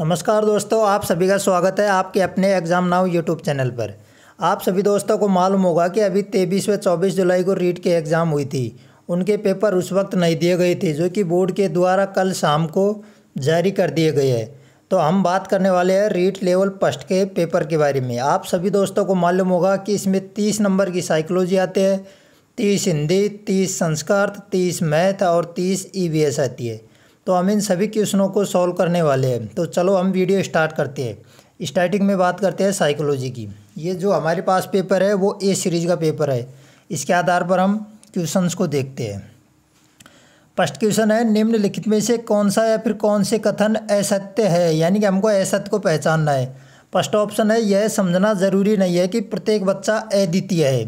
नमस्कार दोस्तों आप सभी का स्वागत है आपके अपने एग्ज़ाम नाउ यूट्यूब चैनल पर आप सभी दोस्तों को मालूम होगा कि अभी तेईस व चौबीस जुलाई को रीट के एग्ज़ाम हुई थी उनके पेपर उस वक्त नहीं दिए गए थे जो कि बोर्ड के द्वारा कल शाम को जारी कर दिए गए हैं तो हम बात करने वाले हैं रीट लेवल फर्स्ट के पेपर के बारे में आप सभी दोस्तों को मालूम होगा कि इसमें तीस नंबर की साइकोलॉजी आते हैं तीस हिंदी तीस संस्कृत तीस मैथ और तीस ई e आती है तो हम इन सभी क्वेश्चनों को सॉल्व करने वाले हैं तो चलो हम वीडियो स्टार्ट करते हैं स्टार्टिंग में बात करते हैं साइकोलॉजी की ये जो हमारे पास पेपर है वो ए सीरीज़ का पेपर है इसके आधार पर हम क्वेश्चंस को देखते हैं फर्स्ट क्वेश्चन है निम्नलिखित में से कौन सा या फिर कौन से कथन असत्य है यानी कि हमको असत्य को पहचानना है फर्स्ट ऑप्शन है यह समझना ज़रूरी नहीं है कि प्रत्येक बच्चा अद्वितीय है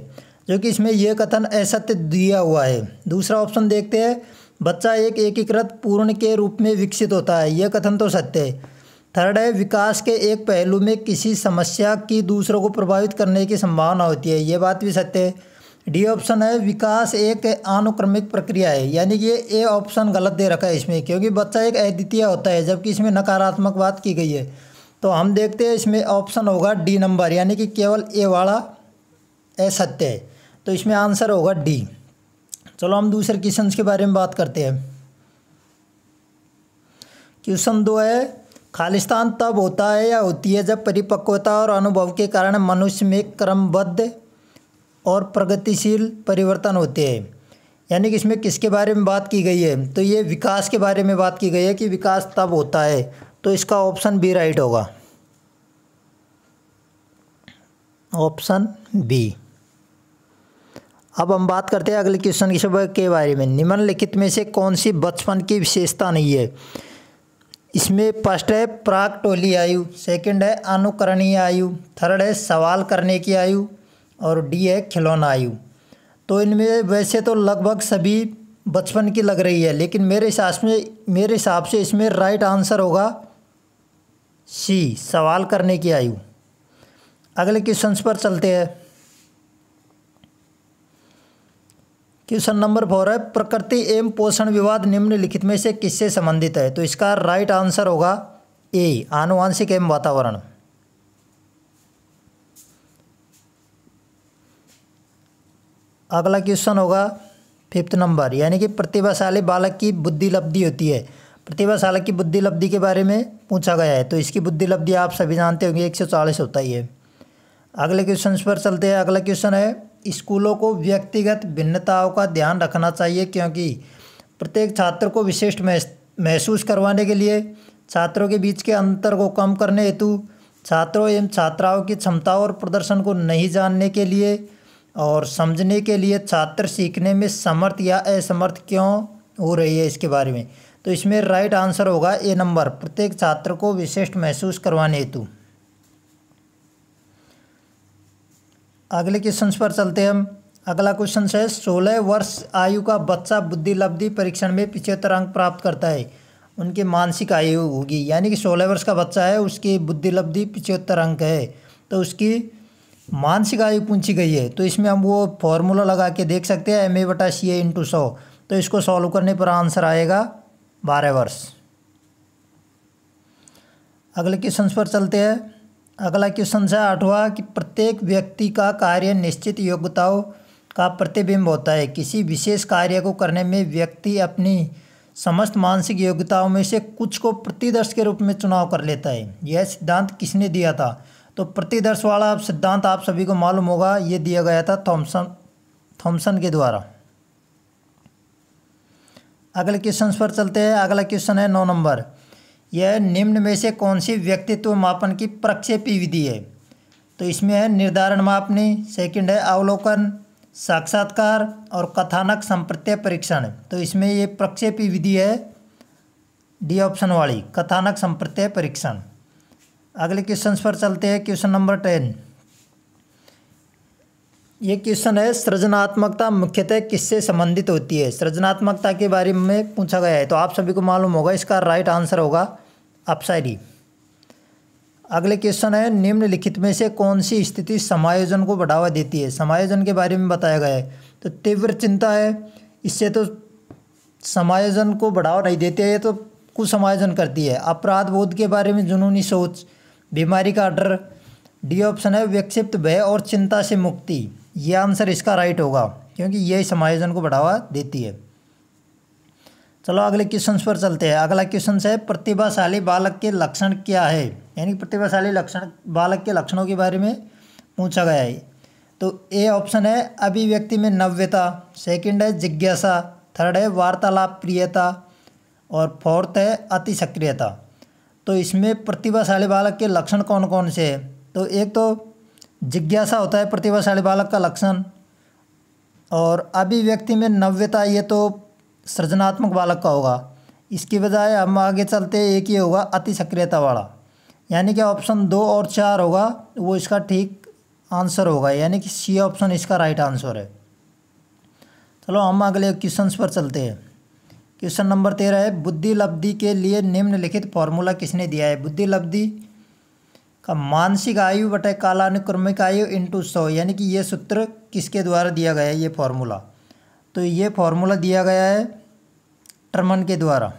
जो कि इसमें यह कथन असत्य दिया हुआ है दूसरा ऑप्शन देखते हैं बच्चा एक एकीकृत पूर्ण के रूप में विकसित होता है यह कथन तो सत्य है थर्ड है विकास के एक पहलू में किसी समस्या की दूसरों को प्रभावित करने की संभावना होती है ये बात भी सत्य है डी ऑप्शन है विकास एक अनुक्रमिक प्रक्रिया है यानी कि ए ऑप्शन गलत दे रखा है इसमें क्योंकि बच्चा एक अद्वितीय होता है जबकि इसमें नकारात्मक बात की गई है तो हम देखते हैं इसमें ऑप्शन होगा डी नंबर यानी कि केवल ए वाला ए सत्य है तो इसमें आंसर होगा डी चलो हम दूसरे क्वेश्चन के बारे में बात करते हैं क्वेश्चन दो है खालिस्तान तब होता है या होती है जब परिपक्वता और अनुभव के कारण मनुष्य में क्रमबद्ध और प्रगतिशील परिवर्तन होते हैं यानी कि इसमें किसके बारे में बात की गई है तो ये विकास के बारे में बात की गई है कि विकास तब होता है तो इसका ऑप्शन बी राइट होगा ऑप्शन बी अब हम बात करते हैं अगले क्वेश्चन के शब्द के बारे में निम्नलिखित में से कौन सी बचपन की विशेषता नहीं है इसमें फर्स्ट है प्राग टोली आयु सेकंड है अनुकरणीय आयु थर्ड है सवाल करने की आयु और डी है खिलौना आयु तो इनमें वैसे तो लगभग सभी बचपन की लग रही है लेकिन मेरे हिसाब में मेरे हिसाब से इसमें राइट आंसर होगा सी सवाल करने की आयु अगले क्वेश्चन पर चलते हैं क्वेश्चन नंबर फोर है प्रकृति एवं पोषण विवाद निम्नलिखित में से किससे संबंधित है तो इसका राइट आंसर होगा ए आनुवांशिक एवं वातावरण अगला क्वेश्चन होगा फिफ्थ नंबर यानी कि प्रतिभाशाली बालक की बुद्धि लब्धि होती है प्रतिभाशाली की बुद्धि लब्धि के बारे में पूछा गया है तो इसकी बुद्धि लब्धि आप सभी जानते होंगे एक सौ चालीस होता ही है अगले क्वेश्चन पर चलते हैं अगला क्वेश्चन है स्कूलों को व्यक्तिगत भिन्नताओं का ध्यान रखना चाहिए क्योंकि प्रत्येक छात्र को विशिष्ट महसूस करवाने के लिए छात्रों के बीच के अंतर को कम करने हेतु छात्रों एवं छात्राओं की क्षमताओं और प्रदर्शन को नहीं जानने के लिए और समझने के लिए छात्र सीखने में समर्थ या असमर्थ क्यों हो रही है इसके बारे में तो इसमें राइट आंसर होगा ए नंबर प्रत्येक छात्र को विशिष्ट महसूस करवाने हेतु अगले क्वेश्चन पर चलते हैं हम अगला क्वेश्चन है सोलह वर्ष आयु का बच्चा बुद्धि लब्धि परीक्षण में पिछहत्तर अंक प्राप्त करता है उनकी मानसिक आयु होगी यानी कि सोलह वर्ष का बच्चा है उसकी बुद्धि लब्धि पिछहत्तर अंक है तो उसकी मानसिक आयु पूछी गई है तो इसमें हम वो फॉर्मूला लगा के देख सकते हैं एम ए बटा सी ए इंटू सौ तो इसको सॉल्व करने पर आंसर आएगा बारह वर्ष अगले क्वेश्चन पर चलते हैं अगला क्वेश्चन है आठवां कि प्रत्येक व्यक्ति का कार्य निश्चित योग्यताओं का प्रतिबिंब होता है किसी विशेष कार्य को करने में व्यक्ति अपनी समस्त मानसिक योग्यताओं में से कुछ को प्रतिदर्श के रूप में चुनाव कर लेता है यह सिद्धांत किसने दिया था तो प्रतिदर्श वाला सिद्धांत आप सभी को मालूम होगा ये दिया गया था थॉम्सन थॉम्सन के द्वारा अगले क्वेश्चन पर चलते हैं अगला क्वेश्चन है नौ नंबर यह निम्न में से कौन सी व्यक्तित्व मापन की प्रक्षेपी विधि है तो इसमें है निर्धारण मापनी सेकंड है अवलोकन साक्षात्कार और कथानक संप्रत्य परीक्षण तो इसमें ये प्रक्षेपी विधि है डी ऑप्शन वाली कथानक संप्रत्य परीक्षण अगले क्वेश्चन पर चलते हैं क्वेश्चन नंबर टेन ये क्वेश्चन है सृजनात्मकता मुख्यतः किससे संबंधित होती है सृजनात्मकता के बारे में पूछा गया है तो आप सभी को मालूम होगा इसका राइट आंसर होगा अपसारी अगले क्वेश्चन है निम्नलिखित में से कौन सी स्थिति समायोजन को बढ़ावा देती है समायोजन के बारे में बताया गया है तो तीव्र चिंता है इससे तो समायोजन को बढ़ावा नहीं देती है ये तो कुछ समायोजन करती है अपराध बोध के बारे में जुनूनी सोच बीमारी का डर डी ऑप्शन है विक्षिप्त भय और चिंता से मुक्ति ये आंसर इसका राइट होगा क्योंकि यही समायोजन को बढ़ावा देती है चलो अगले क्वेश्चन पर चलते हैं अगला क्वेश्चन है प्रतिभाशाली बालक के लक्षण क्या है यानी प्रतिभाशाली लक्षण बालक के लक्षणों के बारे में पूछा गया है तो ए ऑप्शन है अभिव्यक्ति में नव्यता सेकंड है जिज्ञासा थर्ड है वार्तालाप प्रियता और फोर्थ है अति सक्रियता तो इसमें प्रतिभाशाली बालक के लक्षण कौन कौन से है तो एक तो जिज्ञासा होता है प्रतिभाशाली बालक का लक्षण और अभिव्यक्ति में नव्यता ये तो सृजनात्मक बालक का होगा इसकी बजाय हम आगे चलते एक ये होगा अति सक्रियता वाला यानी कि ऑप्शन दो और चार होगा वो इसका ठीक आंसर होगा यानी कि सी ऑप्शन इसका राइट आंसर है चलो हम अगले क्वेश्चन पर चलते हैं क्वेश्चन नंबर तेरह है बुद्धि लब्धि के लिए निम्नलिखित फॉर्मूला किसने दिया है बुद्धि लब्धि का मानसिक आयु बटे कालानुक्रमिक आयु इंटू सौ यानी कि ये सूत्र किसके द्वारा दिया गया है ये फॉर्मूला तो ये फॉर्मूला दिया गया है टर्मन के द्वारा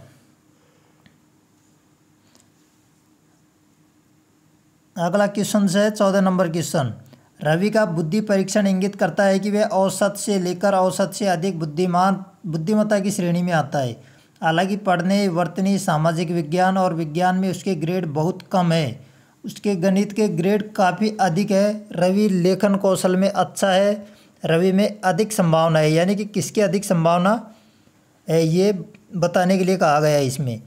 अगला क्वेश्चन है चौदह नंबर क्वेश्चन रवि का बुद्धि परीक्षण इंगित करता है कि वह औसत से लेकर औसत से अधिक बुद्धिमान बुद्धिमत्ता की श्रेणी में आता है हालांकि पढ़ने वर्तनी सामाजिक विज्ञान और विज्ञान में उसके ग्रेड बहुत कम है उसके गणित के ग्रेड काफ़ी अधिक है रवि लेखन कौशल में अच्छा है रवि में अधिक संभावना है यानी कि किसकी अधिक संभावना है ये बताने के लिए कहा गया है इसमें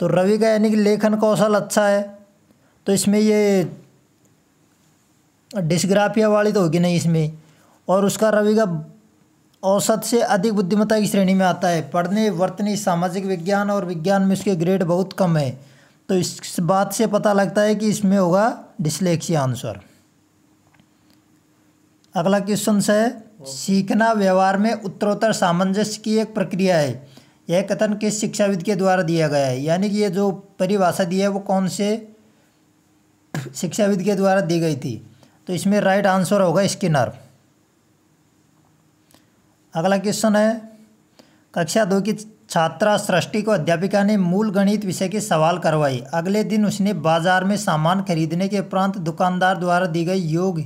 तो रवि का यानी कि लेखन कौशल अच्छा है तो इसमें ये डिस्ग्राफिया वाली तो होगी नहीं इसमें और उसका रवि का औसत से अधिक बुद्धिमत्ता की श्रेणी में आता है पढ़ने वर्तनी सामाजिक विज्ञान और विज्ञान में उसके ग्रेड बहुत कम है तो इस बात से पता लगता है कि इसमें होगा डिसलेक्सिया आंसर अगला क्वेश्चन है सीखना व्यवहार में उत्तरोत्तर सामंजस्य की एक प्रक्रिया है यह कथन किस शिक्षाविद के द्वारा दिया गया है यानी कि ये जो परिभाषा दी है वो कौन से शिक्षाविद के द्वारा दी गई थी तो इसमें राइट आंसर होगा स्किनर अगला क्वेश्चन है कक्षा दो की छात्रा सृष्टि को अध्यापिका ने मूल गणित विषय के सवाल करवाई अगले दिन उसने बाजार में सामान खरीदने के उपरांत दुकानदार द्वारा दी गई योग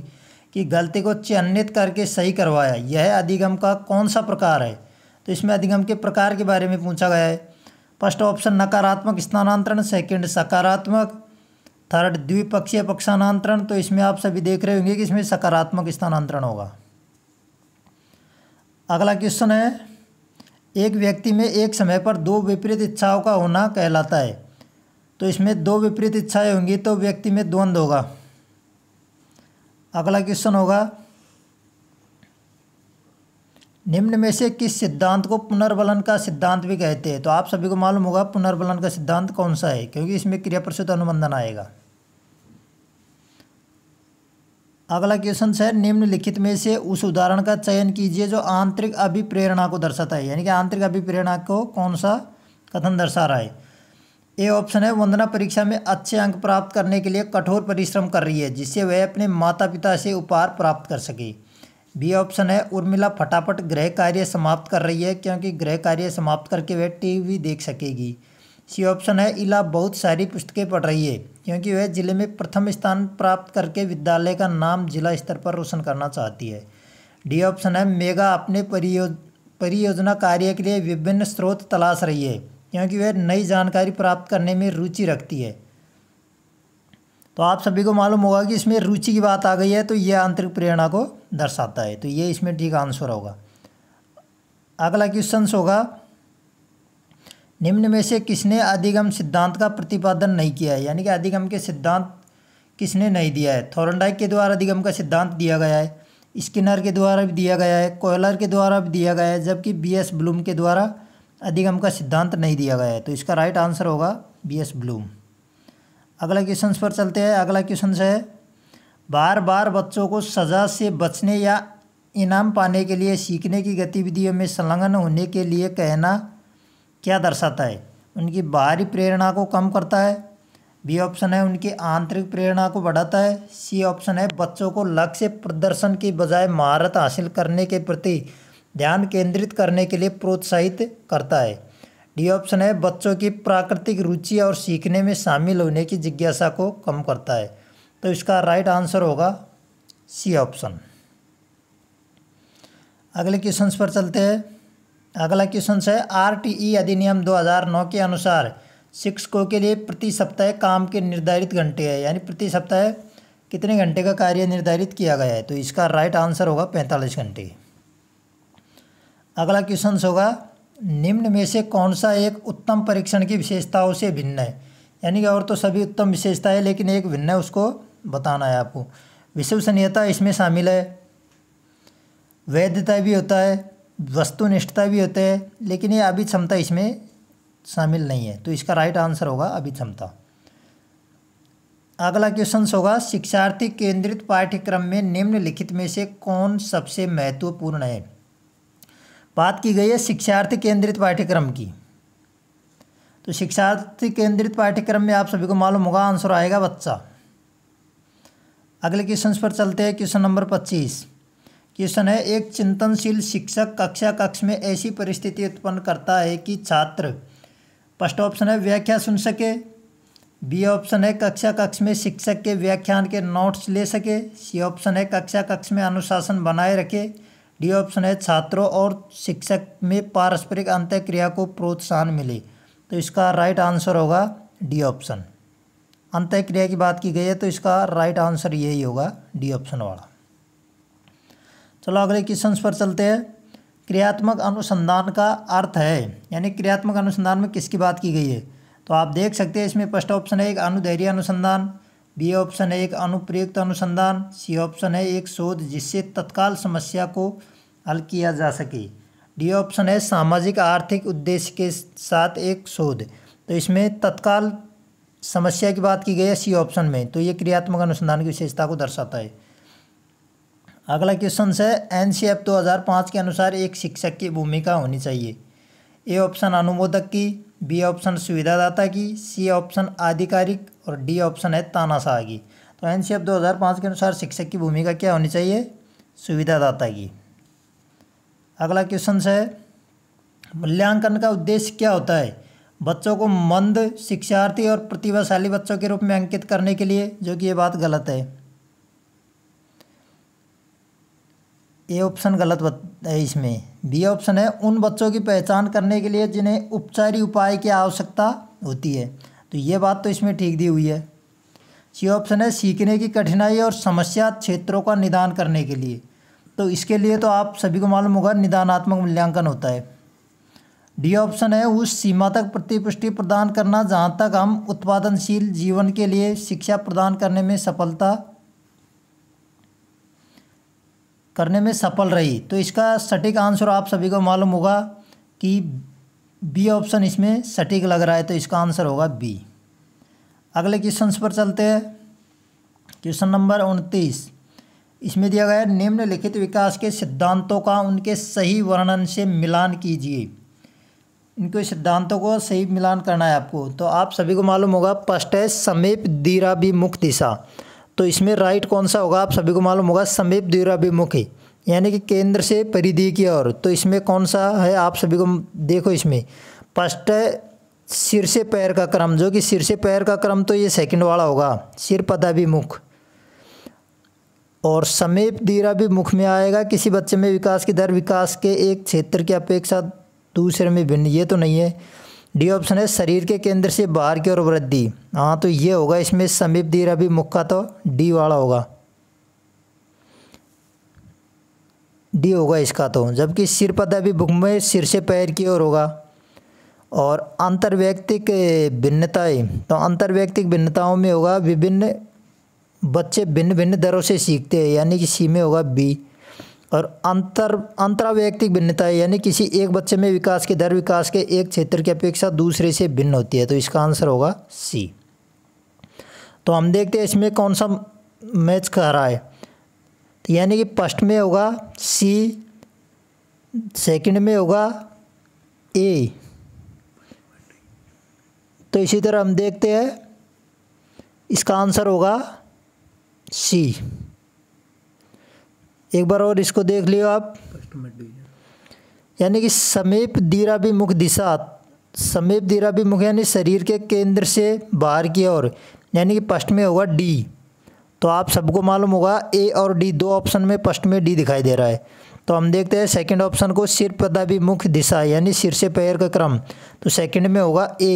कि गलती को चिन्हित करके सही करवाया यह अधिगम का कौन सा प्रकार है तो इसमें अधिगम के प्रकार के बारे में पूछा गया है फर्स्ट ऑप्शन नकारात्मक स्थानांतरण सेकंड सकारात्मक थर्ड द्विपक्षीय पक्षांतरण तो इसमें आप सभी देख रहे होंगे कि इसमें सकारात्मक स्थानांतरण होगा अगला क्वेश्चन है एक व्यक्ति में एक समय पर दो विपरीत इच्छाओं का होना कहलाता है तो इसमें दो विपरीत इच्छाएं होंगी तो व्यक्ति में द्वंद्व होगा अगला क्वेश्चन होगा निम्न में से किस सिद्धांत को पुनर्बलन का सिद्धांत भी कहते हैं तो आप सभी को मालूम होगा पुनर्बलन का सिद्धांत कौन सा है क्योंकि इसमें क्रिया प्रसुत अनुबंधन आएगा अगला क्वेश्चन है निम्नलिखित में से उस उदाहरण का चयन कीजिए जो आंतरिक अभिप्रेरणा को दर्शाता है यानी कि आंतरिक अभिप्रेरणा को कौन सा कथन दर्शा रहा है ए ऑप्शन है वंदना परीक्षा में अच्छे अंक प्राप्त करने के लिए कठोर परिश्रम कर रही है जिससे वह अपने माता पिता से उपहार प्राप्त कर सके बी ऑप्शन है उर्मिला फटाफट गृह कार्य समाप्त कर रही है क्योंकि गृह कार्य समाप्त करके वह टीवी देख सकेगी सी ऑप्शन है इला बहुत सारी पुस्तकें पढ़ रही है क्योंकि वह जिले में प्रथम स्थान प्राप्त करके विद्यालय का नाम जिला स्तर पर रोशन करना चाहती है डी ऑप्शन है मेगा अपने परियोज परियोजना कार्य के लिए विभिन्न स्रोत तलाश रही है क्योंकि वह नई जानकारी प्राप्त करने में रुचि रखती है तो आप सभी को मालूम होगा कि इसमें रुचि की बात आ गई है तो यह आंतरिक प्रेरणा को दर्शाता है तो ये इसमें ठीक आंसर होगा अगला क्वेश्चन होगा निम्न में से किसने अधिगम सिद्धांत का प्रतिपादन नहीं किया है यानी कि अधिगम के सिद्धांत किसने नहीं दिया है थोरनडाइक के द्वारा अधिगम का सिद्धांत दिया गया है स्किनर के द्वारा भी दिया गया है कोयलर के द्वारा भी दिया गया है जबकि बी एस ब्लूम के द्वारा अधिगम का सिद्धांत नहीं दिया गया है तो इसका राइट आंसर होगा बी एस ब्लूम अगला क्वेश्चन पर चलते हैं अगला क्वेश्चन है बार बार बच्चों को सज़ा से बचने या इनाम पाने के लिए सीखने की गतिविधियों में संलग्न होने के लिए कहना क्या दर्शाता है उनकी बाहरी प्रेरणा को कम करता है बी ऑप्शन है उनकी आंतरिक प्रेरणा को बढ़ाता है सी ऑप्शन है बच्चों को लक्ष्य प्रदर्शन की बजाय महारत हासिल करने के प्रति ध्यान केंद्रित करने के लिए प्रोत्साहित करता है डी ऑप्शन है बच्चों की प्राकृतिक रुचि और सीखने में शामिल होने की जिज्ञासा को कम करता है तो इसका राइट आंसर होगा सी ऑप्शन अगले क्वेश्चन पर चलते हैं अगला क्वेश्चन है आरटीई अधिनियम 2009 के अनुसार शिक्षकों के लिए प्रति सप्ताह काम के निर्धारित घंटे है यानी प्रति सप्ताह कितने घंटे का कार्य निर्धारित किया गया है तो इसका राइट आंसर होगा पैंतालीस घंटे अगला क्वेश्चन होगा निम्न में से कौन सा एक उत्तम परीक्षण की विशेषताओं से भिन्न है यानी कि और तो सभी उत्तम विशेषता है लेकिन एक भिन्न है उसको बताना है आपको विश्वसनीयता इसमें शामिल है वैधता भी होता है वस्तुनिष्ठता भी होता है लेकिन ये अभी क्षमता इसमें शामिल नहीं है तो इसका राइट आंसर होगा अभी क्षमता अगला क्वेश्चन होगा शिक्षार्थी केंद्रित पाठ्यक्रम में निम्नलिखित में से कौन सबसे महत्वपूर्ण है बात की गई है शिक्षार्थी केंद्रित पाठ्यक्रम की तो शिक्षार्थी केंद्रित पाठ्यक्रम में आप सभी को मालूम होगा आंसर आएगा बच्चा अगले क्वेश्चन पर चलते हैं क्वेश्चन नंबर पच्चीस क्वेश्चन है एक चिंतनशील शिक्षक कक्षा कक्ष में ऐसी परिस्थिति उत्पन्न करता है कि छात्र फर्स्ट ऑप्शन है व्याख्या सुन सके बी ऑप्शन है कक्षा कक्ष में शिक्षक के व्याख्यान के नोट्स ले सके सी ऑप्शन है कक्षा कक्ष में अनुशासन बनाए रखे डी ऑप्शन है छात्रों और शिक्षक में पारस्परिक अंत क्रिया को प्रोत्साहन मिले तो इसका राइट आंसर होगा डी ऑप्शन अंत क्रिया की बात की गई है तो इसका राइट आंसर यही होगा डी ऑप्शन वाला चलो अगले क्वेश्चन पर चलते हैं क्रियात्मक अनुसंधान का अर्थ है यानी क्रियात्मक अनुसंधान में किसकी बात की गई है तो आप देख सकते हैं इसमें फर्स्ट ऑप्शन है एक अनुधैर्य अनुसंधान बी ऑप्शन है एक अनुप्रयुक्त अनुसंधान सी ऑप्शन है एक शोध जिससे तत्काल समस्या को हल किया जा सके डी ऑप्शन है सामाजिक आर्थिक उद्देश्य के साथ एक शोध तो इसमें तत्काल समस्या की बात की गई है सी ऑप्शन में तो ये क्रियात्मक अनुसंधान की विशेषता को दर्शाता है अगला क्वेश्चन है एन सी एफ दो हज़ार पाँच के अनुसार एक शिक्षक की भूमिका होनी चाहिए ए ऑप्शन अनुमोदक की बी ऑप्शन सुविधादाता की सी ऑप्शन आधिकारिक और डी ऑप्शन है तानाशाह की तो एन सी एफ दो हज़ार पाँच के अनुसार शिक्षक की भूमिका क्या होनी चाहिए सुविधादाता की अगला क्वेश्चन है मूल्यांकन का उद्देश्य क्या होता है बच्चों को मंद शिक्षार्थी और प्रतिभाशाली बच्चों के रूप में अंकित करने के लिए जो कि ये बात गलत है ये ऑप्शन गलत है इसमें बी ऑप्शन है उन बच्चों की पहचान करने के लिए जिन्हें उपचारी उपाय की आवश्यकता होती है तो ये बात तो इसमें ठीक दी हुई है सी ऑप्शन है सीखने की कठिनाई और समस्या क्षेत्रों का निदान करने के लिए तो इसके लिए तो आप सभी को मालूम होगा निदानात्मक मूल्यांकन होता है डी ऑप्शन है उस सीमा तक प्रतिपुष्टि प्रदान करना जहाँ तक हम उत्पादनशील जीवन के लिए शिक्षा प्रदान करने में सफलता करने में सफल रही तो इसका सटीक आंसर आप सभी को मालूम होगा कि बी ऑप्शन इसमें सटीक लग रहा है तो इसका आंसर होगा बी अगले क्वेश्चन पर चलते हैं क्वेश्चन नंबर उनतीस इसमें दिया गया निम्नलिखित विकास के सिद्धांतों का उनके सही वर्णन से मिलान कीजिए इनके सिद्धांतों को सही मिलान करना है आपको तो आप सभी को मालूम होगा फर्स्ट है समीप दीरा भी मुख दिशा तो इसमें राइट कौन सा होगा आप सभी को मालूम होगा समीप दीराभिमुख यानी कि केंद्र से परिधि की ओर तो इसमें कौन सा है आप सभी को देखो इसमें फर्स्ट सिर से पैर का क्रम जो कि सिर से पैर का क्रम तो ये सेकंड वाला होगा सिर पदाभिमुख और समीप दीरा भी मुख में आएगा किसी बच्चे में विकास की दर विकास के एक क्षेत्र की अपेक्षा दूसरे में भिन्न ये तो नहीं है डी ऑप्शन है शरीर के केंद्र से बाहर की ओर वृद्धि हाँ तो ये होगा इसमें समीप दीरा भी मुख का तो डी वाला होगा डी होगा इसका तो जबकि सिर पदा अभी मुख में सिर से पैर की ओर होगा और अंतर्व्यक्तिक भिन्नताएँ तो अंतर्व्यक्तिक भिन्नताओं में होगा विभिन्न बच्चे भिन्न भिन्न दरों से सीखते हैं यानी कि सी में होगा बी और अंतर अंतराव्यक्तिक भिन्नता है यानी किसी एक बच्चे में विकास के दर विकास के एक क्षेत्र की अपेक्षा दूसरे से भिन्न होती है तो इसका आंसर होगा सी तो हम देखते हैं इसमें कौन सा मैच कह रहा है तो यानी कि फर्स्ट में होगा सी सेकंड में होगा ए तो इसी तरह हम देखते हैं इसका आंसर होगा सी एक बार और इसको देख लियो आप यानी कि समीप दीरा भी मुख दिशा समीप दीरा भी मुख यानी शरीर के केंद्र से बाहर की ओर यानी कि पश्च में होगा डी तो आप सबको मालूम होगा ए और डी दो ऑप्शन में पश्च में डी दिखाई दे रहा है तो हम देखते हैं सेकंड ऑप्शन को सिर पदाभिमुख दिशा यानी सिर से पैर का क्रम तो सेकंड में होगा ए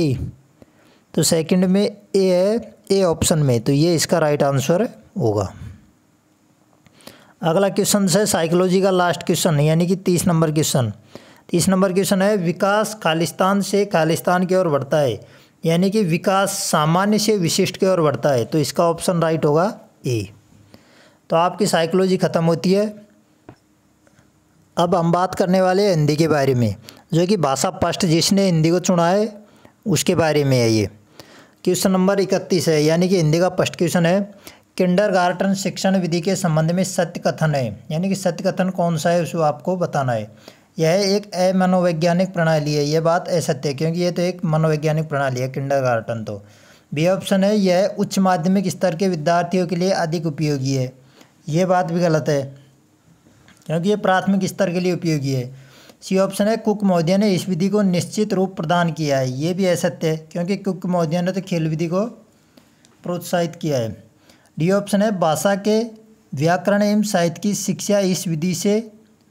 तो सेकंड में ए है ए ऑप्शन में तो ये इसका राइट आंसर होगा अगला क्वेश्चन है साइकोलॉजी का लास्ट क्वेश्चन यानी कि तीस नंबर क्वेश्चन तीस नंबर क्वेश्चन है विकास खालिस्तान से खालिस्तान की ओर बढ़ता है यानी कि विकास सामान्य से विशिष्ट की ओर बढ़ता है तो इसका ऑप्शन राइट होगा ए तो आपकी साइकोलॉजी ख़त्म होती है अब हम बात करने वाले हैं हिंदी के बारे में जो कि भाषा पष्ट जिसने हिंदी को चुना है उसके बारे में है ये क्वेश्चन नंबर इकतीस है यानी कि हिंदी का फर्स्ट क्वेश्चन है किंडर गार्टन शिक्षण विधि के संबंध में सत्य कथन है यानी कि सत्य कथन कौन सा है उसको आपको बताना है यह एक अमनोवैज्ञानिक प्रणाली है यह बात असत्य है क्योंकि यह तो एक मनोवैज्ञानिक प्रणाली है किंडर गार्टन तो बी ऑप्शन है यह उच्च माध्यमिक स्तर के विद्यार्थियों के लिए अधिक उपयोगी है ये बात भी गलत है क्योंकि ये प्राथमिक स्तर के लिए उपयोगी है सी ऑप्शन है कुक महोदय ने इस विधि को निश्चित रूप प्रदान किया है ये भी असत्य है क्योंकि कुक महोदय ने तो खेल विधि को प्रोत्साहित किया है डी ऑप्शन है भाषा के व्याकरण एवं साहित्य की शिक्षा इस विधि से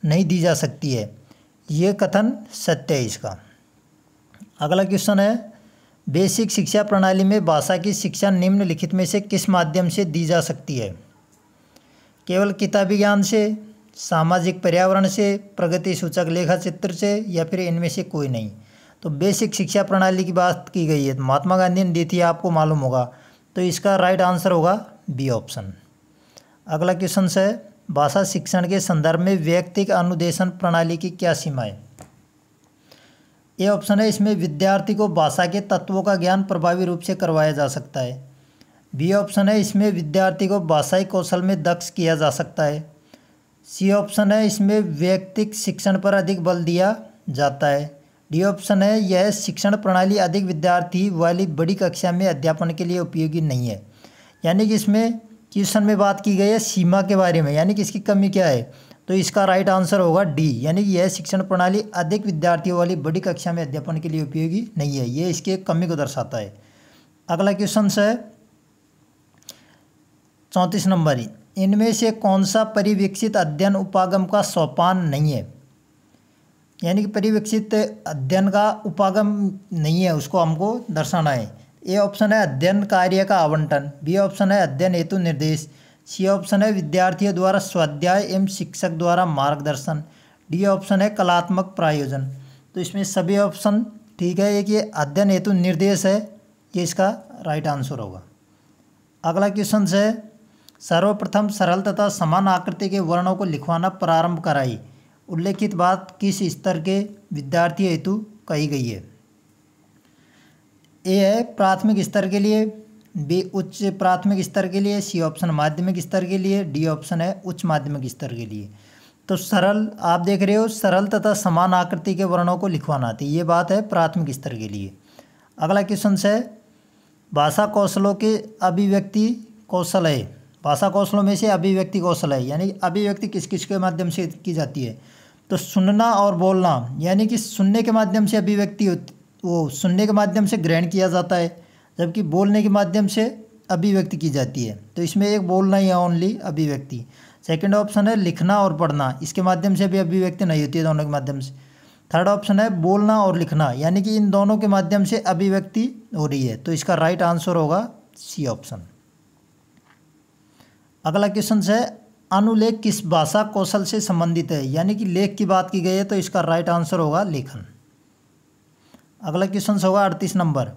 नहीं दी जा सकती है ये कथन सत्य है इसका अगला क्वेश्चन है बेसिक शिक्षा प्रणाली में भाषा की शिक्षा निम्नलिखित में से किस माध्यम से दी जा सकती है केवल किताबी ज्ञान से सामाजिक पर्यावरण से प्रगति सूचक लेखा चित्र से या फिर इनमें से कोई नहीं तो बेसिक शिक्षा प्रणाली की बात की गई है तो महात्मा गांधी ने दी थी आपको मालूम होगा तो इसका राइट आंसर होगा बी ऑप्शन अगला क्वेश्चन है भाषा शिक्षण के संदर्भ में व्यक्तिक अनुदेशन प्रणाली की क्या सीमाएँ ये ऑप्शन है इसमें विद्यार्थी को भाषा के तत्वों का ज्ञान प्रभावी रूप से करवाया जा सकता है बी ऑप्शन है इसमें विद्यार्थी को भाषाई कौशल में दक्ष किया जा सकता है सी ऑप्शन है इसमें व्यक्तिक शिक्षण पर अधिक बल दिया जाता है डी ऑप्शन है यह शिक्षण प्रणाली अधिक विद्यार्थी वाली बड़ी कक्षा में अध्यापन के लिए उपयोगी नहीं है यानी कि इसमें क्वेश्चन में बात की गई है सीमा के बारे में यानी कि इसकी कमी क्या है तो इसका राइट आंसर होगा डी यानी कि यह शिक्षण प्रणाली अधिक विद्यार्थियों वाली बड़ी कक्षा में अध्यापन के लिए उपयोगी नहीं है ये इसके कमी को दर्शाता है अगला क्वेश्चन है चौंतीस नंबर इनमें से कौन सा परिविकसित अध्ययन उपागम का सोपान नहीं है यानी कि परिविकसित अध्ययन का उपागम नहीं है उसको हमको दर्शाना है ए ऑप्शन है अध्ययन कार्य का आवंटन बी ऑप्शन है अध्ययन हेतु निर्देश सी ऑप्शन है विद्यार्थियों द्वारा स्वाध्याय एवं शिक्षक द्वारा मार्गदर्शन डी ऑप्शन है कलात्मक प्रायोजन तो इसमें सभी ऑप्शन ठीक है एक ये अध्ययन हेतु निर्देश है ये इसका राइट आंसर होगा अगला क्वेश्चन है सर्वप्रथम सरल तथा समान आकृति के वर्णों को लिखवाना प्रारंभ कराई उल्लेखित बात किस स्तर के विद्यार्थी हेतु कही गई है ए है प्राथमिक स्तर के लिए बी उच्च प्राथमिक स्तर के लिए सी ऑप्शन माध्यमिक स्तर के लिए डी ऑप्शन है उच्च माध्यमिक स्तर के लिए तो सरल आप देख रहे हो सरल तथा समान आकृति के वर्णों को लिखवाना थी तो ये बात है प्राथमिक स्तर के लिए अगला क्वेश्चन है भाषा कौशलों के अभिव्यक्ति कौशल है भाषा कौशलों में से अभिव्यक्ति कौशल है यानी अभिव्यक्ति किस किस के माध्यम से की जाती है तो सुनना और बोलना यानी कि सुनने के माध्यम से अभिव्यक्ति वो सुनने के माध्यम से ग्रहण किया जाता है जबकि बोलने के माध्यम से अभिव्यक्ति की जाती है तो इसमें एक बोलना ही है ओनली अभिव्यक्ति सेकंड ऑप्शन है लिखना और पढ़ना इसके माध्यम से भी अभिव्यक्ति नहीं होती है दोनों के माध्यम से थर्ड ऑप्शन है बोलना और लिखना यानी कि इन दोनों के माध्यम से अभिव्यक्ति हो रही है तो इसका राइट आंसर होगा सी ऑप्शन अगला क्वेश्चन है अनुलेख किस भाषा कौशल से संबंधित है यानी कि लेख की बात की गई है तो इसका राइट आंसर होगा लेखन अगला क्वेश्चन होगा अड़तीस नंबर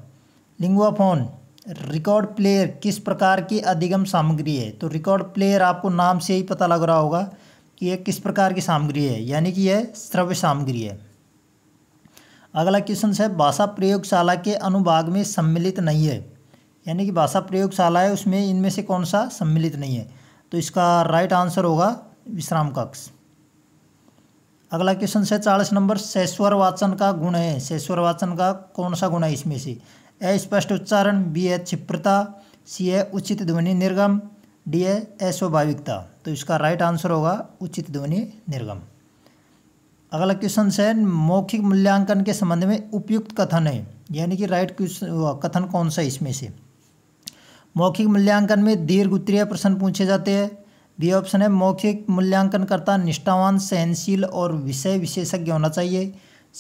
फोन रिकॉर्ड प्लेयर किस प्रकार की अधिगम सामग्री है तो रिकॉर्ड प्लेयर आपको नाम से ही पता लग रहा होगा कि यह किस प्रकार की सामग्री है यानी कि यह श्रव्य सामग्री है अगला क्वेश्चन है भाषा प्रयोगशाला के अनुभाग में सम्मिलित नहीं है यानी कि भाषा प्रयोगशाला है उसमें इनमें से कौन सा सम्मिलित नहीं है तो इसका राइट आंसर होगा विश्राम कक्ष अगला क्वेश्चन है चालीस नंबर सेश्वर वाचन का गुण है सेश्वर वाचन का कौन सा गुण है इसमें से ए स्पष्ट उच्चारण बी ए क्षिप्रता सी ए उचित ध्वनि निर्गम डी ए अस्वाभाविकता तो इसका राइट आंसर होगा उचित ध्वनि निर्गम अगला क्वेश्चन है मौखिक मूल्यांकन के संबंध में उपयुक्त कथन है यानी कि राइट क्वेश्चन कथन कौन सा इसमें से मौखिक मूल्यांकन में दीर्घ उत्तरीय प्रश्न पूछे जाते हैं बी ऑप्शन है मौखिक मूल्यांकनकर्ता निष्ठावान सहनशील और विषय विशेषज्ञ होना चाहिए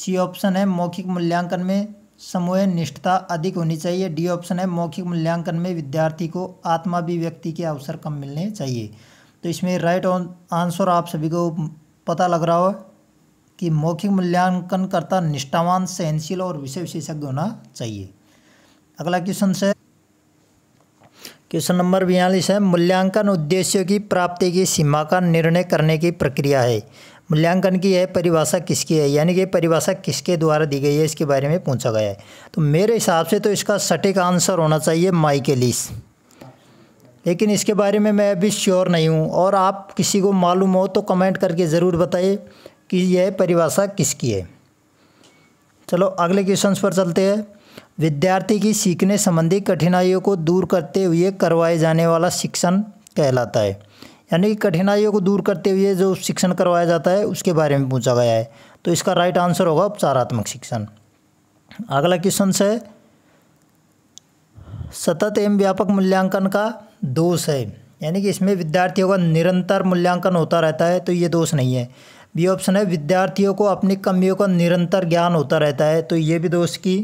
सी ऑप्शन है मौखिक मूल्यांकन में समूह निष्ठता अधिक होनी चाहिए डी ऑप्शन है मौखिक मूल्यांकन में विद्यार्थी को आत्माभिव्यक्ति के अवसर कम मिलने चाहिए तो इसमें राइट आंसर आप सभी को पता लग रहा हो कि मौखिक मूल्यांकनकर्ता निष्ठावान सहनशील और विषय विशेषज्ञ होना चाहिए अगला क्वेश्चन से क्वेश्चन नंबर बयालीस है मूल्यांकन उद्देश्यों की प्राप्ति की सीमा का निर्णय करने की प्रक्रिया है मूल्यांकन की यह परिभाषा किसकी है यानी कि परिभाषा किसके द्वारा दी गई है इसके बारे में पूछा गया है तो मेरे हिसाब से तो इसका सटीक आंसर होना चाहिए माइकेलिस लेकिन इसके बारे में मैं अभी श्योर नहीं हूँ और आप किसी को मालूम हो तो कमेंट करके ज़रूर बताइए कि यह परिभाषा किसकी है चलो अगले क्वेश्चन पर चलते हैं विद्यार्थी की सीखने संबंधी कठिनाइयों को दूर करते हुए करवाए जाने वाला शिक्षण कहलाता है यानी कि कठिनाइयों को दूर करते हुए जो शिक्षण करवाया जाता है उसके बारे में पूछा गया है तो इसका राइट आंसर होगा उपचारात्मक शिक्षण अगला क्वेश्चन है सतत एवं व्यापक मूल्यांकन का दोष है यानी कि इसमें विद्यार्थियों का निरंतर मूल्यांकन होता रहता है तो ये दोष नहीं है बी ऑप्शन है विद्यार्थियों को अपनी कमियों का निरंतर ज्ञान होता रहता है तो ये भी दोष की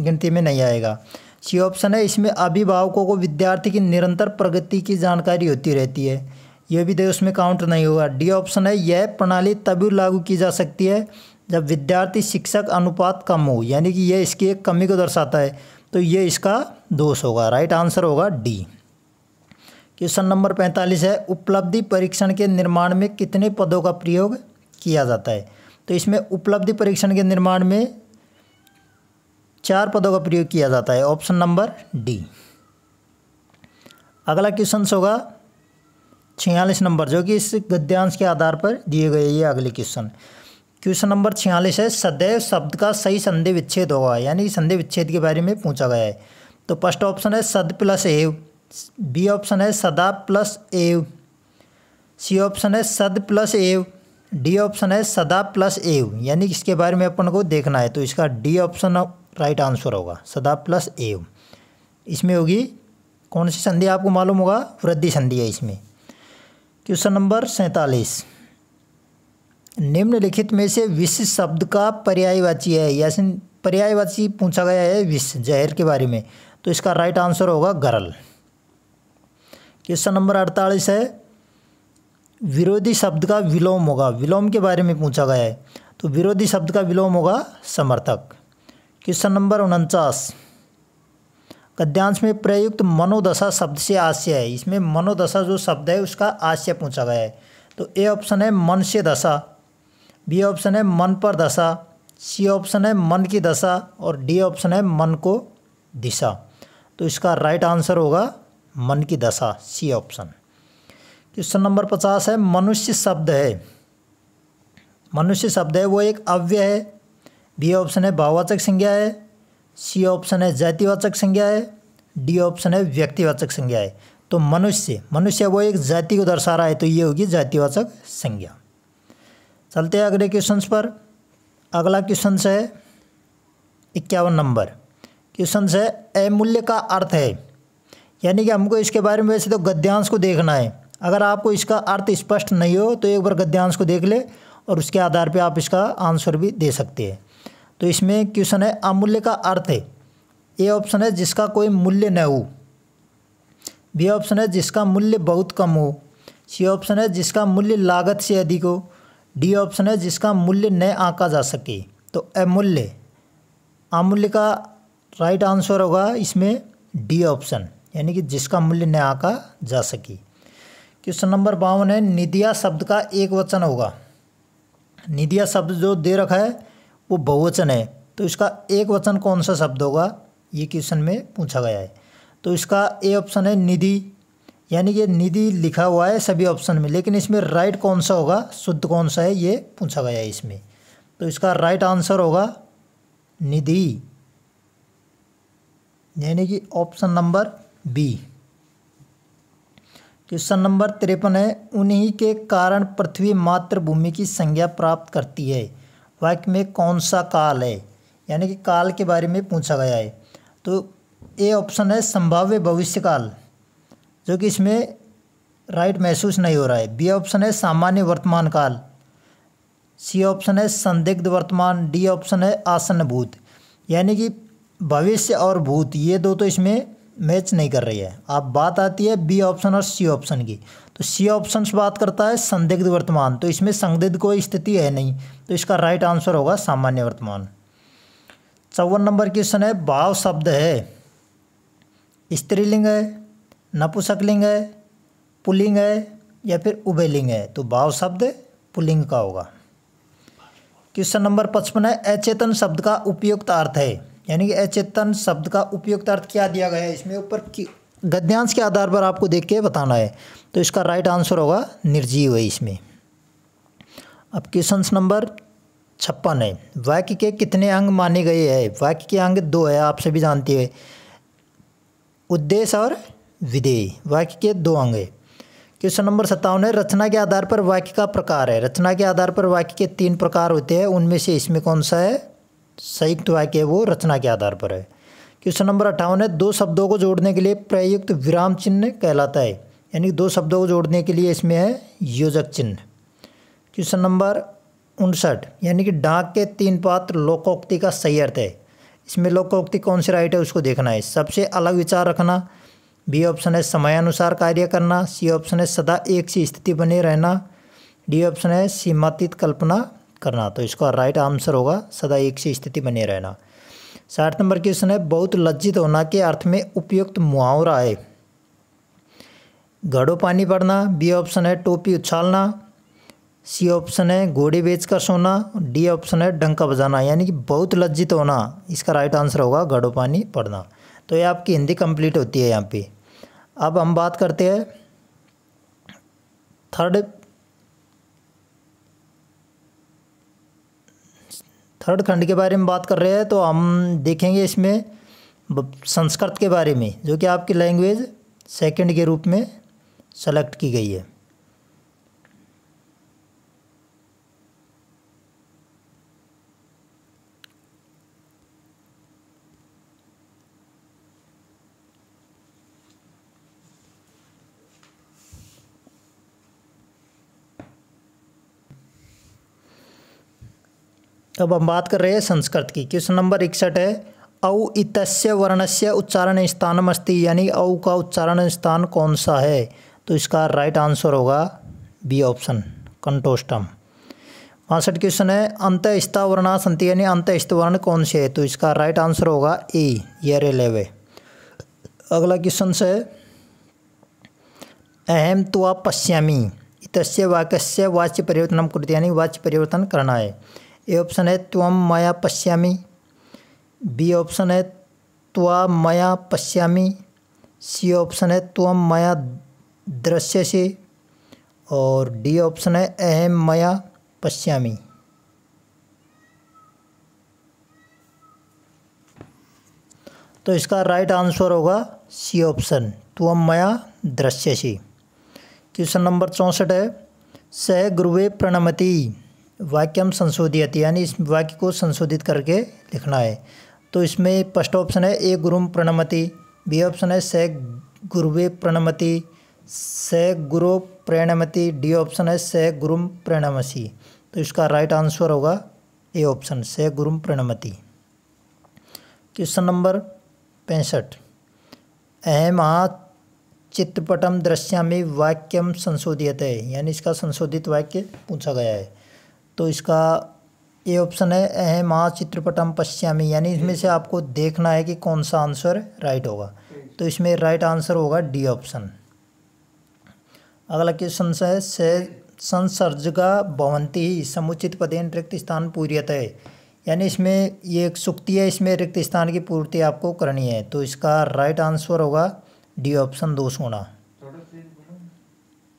गिनती में नहीं आएगा सी ऑप्शन है इसमें अभिभावकों को विद्यार्थी की निरंतर प्रगति की जानकारी होती रहती है ये भी दे तो उसमें काउंट नहीं होगा डी ऑप्शन है यह प्रणाली तभी लागू की जा सकती है जब विद्यार्थी शिक्षक अनुपात कम हो यानी कि यह इसकी एक कमी को दर्शाता है तो ये इसका दोष होगा राइट आंसर होगा डी क्वेश्चन नंबर पैंतालीस है उपलब्धि परीक्षण के निर्माण में कितने पदों का प्रयोग किया जाता है तो इसमें उपलब्धि परीक्षण के निर्माण में चार पदों का प्रयोग किया जाता है ऑप्शन नंबर डी अगला क्वेश्चन होगा छियालीस नंबर जो कि इस गद्यांश के आधार पर दिए गए ये अगले क्वेश्चन क्वेश्चन नंबर छियालीस है सदैव शब्द का सही संधि विच्छेद होगा यानी संधि विच्छेद के बारे में पूछा गया है तो फर्स्ट ऑप्शन है सद प्लस एव बी ऑप्शन है सदा प्लस एव सी ऑप्शन है सद प्लस एव डी ऑप्शन है सदा प्लस एव यानी इसके बारे में अपन को देखना है तो इसका डी ऑप्शन राइट आंसर होगा सदा प्लस एव इसमें होगी कौन सी संधि आपको मालूम होगा वृद्धि संधि है इसमें क्वेश्चन नंबर सैंतालीस निम्नलिखित में से विश्व शब्द का पर्यायवाची है या पर्यायवाची पूछा गया है विश्व जहर के बारे में तो इसका राइट आंसर होगा गरल क्वेश्चन नंबर अड़तालीस है विरोधी शब्द का विलोम होगा विलोम के बारे में पूछा गया है तो विरोधी शब्द का विलोम होगा समर्थक क्वेश्चन नंबर उनचास गद्यांश में प्रयुक्त मनोदशा शब्द से आशय है इसमें मनोदशा जो शब्द है उसका आशय पूछा गया है तो ए ऑप्शन है मन से दशा बी ऑप्शन है मन पर दशा सी ऑप्शन है मन की दशा और डी ऑप्शन है मन को दिशा तो इसका राइट आंसर होगा मन की दशा सी ऑप्शन क्वेश्चन नंबर पचास है मनुष्य शब्द है मनुष्य शब्द है वो एक अव्य है बी ऑप्शन है भाववाचक संज्ञा है सी ऑप्शन है जातिवाचक संज्ञा है डी ऑप्शन है व्यक्तिवाचक संज्ञा है तो मनुष्य मनुष्य वो एक जाति को दर्शा रहा है तो ये होगी जातिवाचक संज्ञा चलते हैं अगले क्वेश्चन पर अगला क्वेश्चन है इक्यावन नंबर क्वेश्चन है अमूल्य का अर्थ है यानी कि हमको इसके बारे में वैसे तो गद्यांश को देखना है अगर आपको इसका अर्थ स्पष्ट नहीं हो तो एक बार गद्यांश को देख ले और उसके आधार पर आप इसका आंसर भी दे सकते हैं तो इसमें क्वेश्चन है अमूल्य का अर्थ है ए ऑप्शन है जिसका कोई मूल्य न हो बी ऑप्शन है जिसका मूल्य बहुत कम हो सी ऑप्शन है जिसका मूल्य लागत से अधिक हो डी ऑप्शन है जिसका मूल्य न आंका जा सके तो अमूल्य अमूल्य का राइट आंसर होगा इसमें डी ऑप्शन यानी कि जिसका मूल्य न आंका जा सके क्वेश्चन नंबर बावन है निधिया शब्द का एक वचन होगा निधिया शब्द जो दे रखा है वो बहुवचन है तो इसका एक वचन कौन सा शब्द होगा ये क्वेश्चन में पूछा गया है तो इसका ए ऑप्शन है निधि यानी कि निधि लिखा हुआ है सभी ऑप्शन में लेकिन इसमें राइट कौन सा होगा शुद्ध कौन सा है ये पूछा गया है इसमें तो इसका राइट आंसर होगा निधि यानी कि option number B question number तिरपन है उन्हीं के कारण पृथ्वी मातृभूमि की संज्ञा प्राप्त करती है वाक्य में कौन सा काल है यानी कि काल के बारे में पूछा गया है तो ए ऑप्शन है संभाव्य भविष्य काल जो कि इसमें राइट महसूस नहीं हो रहा है बी ऑप्शन है सामान्य वर्तमान काल सी ऑप्शन है संदिग्ध वर्तमान डी ऑप्शन है आसन्न भूत यानी कि भविष्य और भूत ये दो तो इसमें मैच नहीं कर रही है अब बात आती है बी ऑप्शन और सी ऑप्शन की तो सी ऑप्शन बात करता है संदिग्ध वर्तमान तो इसमें संदिग्ध कोई स्थिति है नहीं तो इसका राइट आंसर होगा सामान्य वर्तमान चौवन नंबर क्वेश्चन है भाव शब्द है स्त्रीलिंग है नपुसकलिंग है पुलिंग है या फिर उबेलिंग है तो भाव शब्द पुलिंग का होगा क्वेश्चन नंबर पचपन है अचेतन शब्द का उपयुक्त अर्थ है यानी कि अचेतन शब्द का उपयुक्त अर्थ क्या दिया गया है इसमें ऊपर की गद्यांश के आधार पर आपको देख के बताना है तो इसका राइट आंसर होगा निर्जीव है इसमें अब क्वेश्चन नंबर छप्पन है वाक्य के कितने अंग माने गए हैं वाक्य के अंग दो है आप सभी जानते हैं उद्देश्य और विधेय वाक्य के दो अंग है क्वेश्चन नंबर सत्तावन है रचना के आधार पर वाक्य का प्रकार है रचना के आधार पर वाक्य के तीन प्रकार होते हैं उनमें से इसमें कौन सा है संयुक्त वाक्य है वो रचना के आधार पर है क्वेश्चन नंबर अट्ठावन है दो शब्दों को जोड़ने के लिए प्रयुक्त विराम चिन्ह कहलाता है यानी दो शब्दों को जोड़ने के लिए इसमें है योजक चिन्ह क्वेश्चन नंबर उनसठ यानी कि डाक के तीन पात्र लोकोक्ति का सही अर्थ है इसमें लोकोक्ति कौन सी राइट है उसको देखना है सबसे अलग विचार रखना बी ऑप्शन है समयानुसार कार्य करना सी ऑप्शन है सदा एक सी स्थिति बने रहना डी ऑप्शन है सीमातीत कल्पना करना तो इसका राइट आंसर होगा सदा एक सी स्थिति बने रहना साठ नंबर क्वेश्चन है बहुत लज्जित होना के अर्थ में उपयुक्त मुहावरा है घड़ो पानी पड़ना बी ऑप्शन है टोपी उछालना सी ऑप्शन है घोड़े बेचकर सोना डी ऑप्शन है डंका बजाना यानी कि बहुत लज्जित होना इसका राइट आंसर होगा घड़ो पानी पड़ना तो ये आपकी हिंदी कंप्लीट होती है यहाँ पे अब हम बात करते हैं थर्ड थर्ड खंड के बारे में बात कर रहे हैं तो हम देखेंगे इसमें संस्कृत के बारे में जो कि आपकी लैंग्वेज सेकंड के रूप में सेलेक्ट की गई है अब हम बात कर रहे हैं संस्कृत की क्वेश्चन नंबर इकसठ है औ इतस्य वर्णस्य उच्चारण स्थानम अस्ति यानी औ का उच्चारण स्थान कौन सा है तो इसका राइट आंसर होगा बी ऑप्शन कंटोस्टम बासठ क्वेश्चन है अंत वर्णा संति यानी अंत वर्ण कौन से है तो इसका राइट आंसर होगा ए ये लेवे अगला क्वेश्चन से अहम तो आप पश्यामी इतस्य वाक्य वाच्य परिवर्तन कृत यानी वाच्य परिवर्तन करना है ए ऑप्शन है त्वम माया पश्यामी बी ऑप्शन है त्वा माया पश्यामी सी ऑप्शन है त्वम माया दृश्य से और डी ऑप्शन है अहम माया पश्यामी तो इसका राइट आंसर होगा सी ऑप्शन त्वम माया दृश्य से क्वेश्चन नंबर चौंसठ है सह गुरुवे प्रणमति वाक्य हम संशोधित यानी इस वाक्य को संशोधित करके लिखना है तो इसमें फर्स्ट ऑप्शन है ए गुरुम प्रणमति बी ऑप्शन है स गुरुवे प्रणमति से गुरु प्रणमति डी ऑप्शन है स गुरुम प्रणमसी तो इसका राइट आंसर होगा ए ऑप्शन स गुरुम प्रणमति क्वेश्चन नंबर पैंसठ अहम चित्रपटम दृश्यामी वाक्यम संशोधित है यानी इसका संशोधित वाक्य पूछा गया है तो इसका ये ऑप्शन है अहम चित्रपटम पश्च्यामी यानी इसमें से आपको देखना है कि कौन सा आंसर राइट होगा तो इसमें राइट आंसर होगा डी ऑप्शन अगला क्वेश्चन है से संसर्जगा भवंती ही समुचित पदेन रिक्त स्थान पूर्यत है यानी इसमें ये एक सुक्ति है इसमें रिक्त स्थान की पूर्ति आपको करनी है तो इसका राइट आंसर होगा डी ऑप्शन दो सोना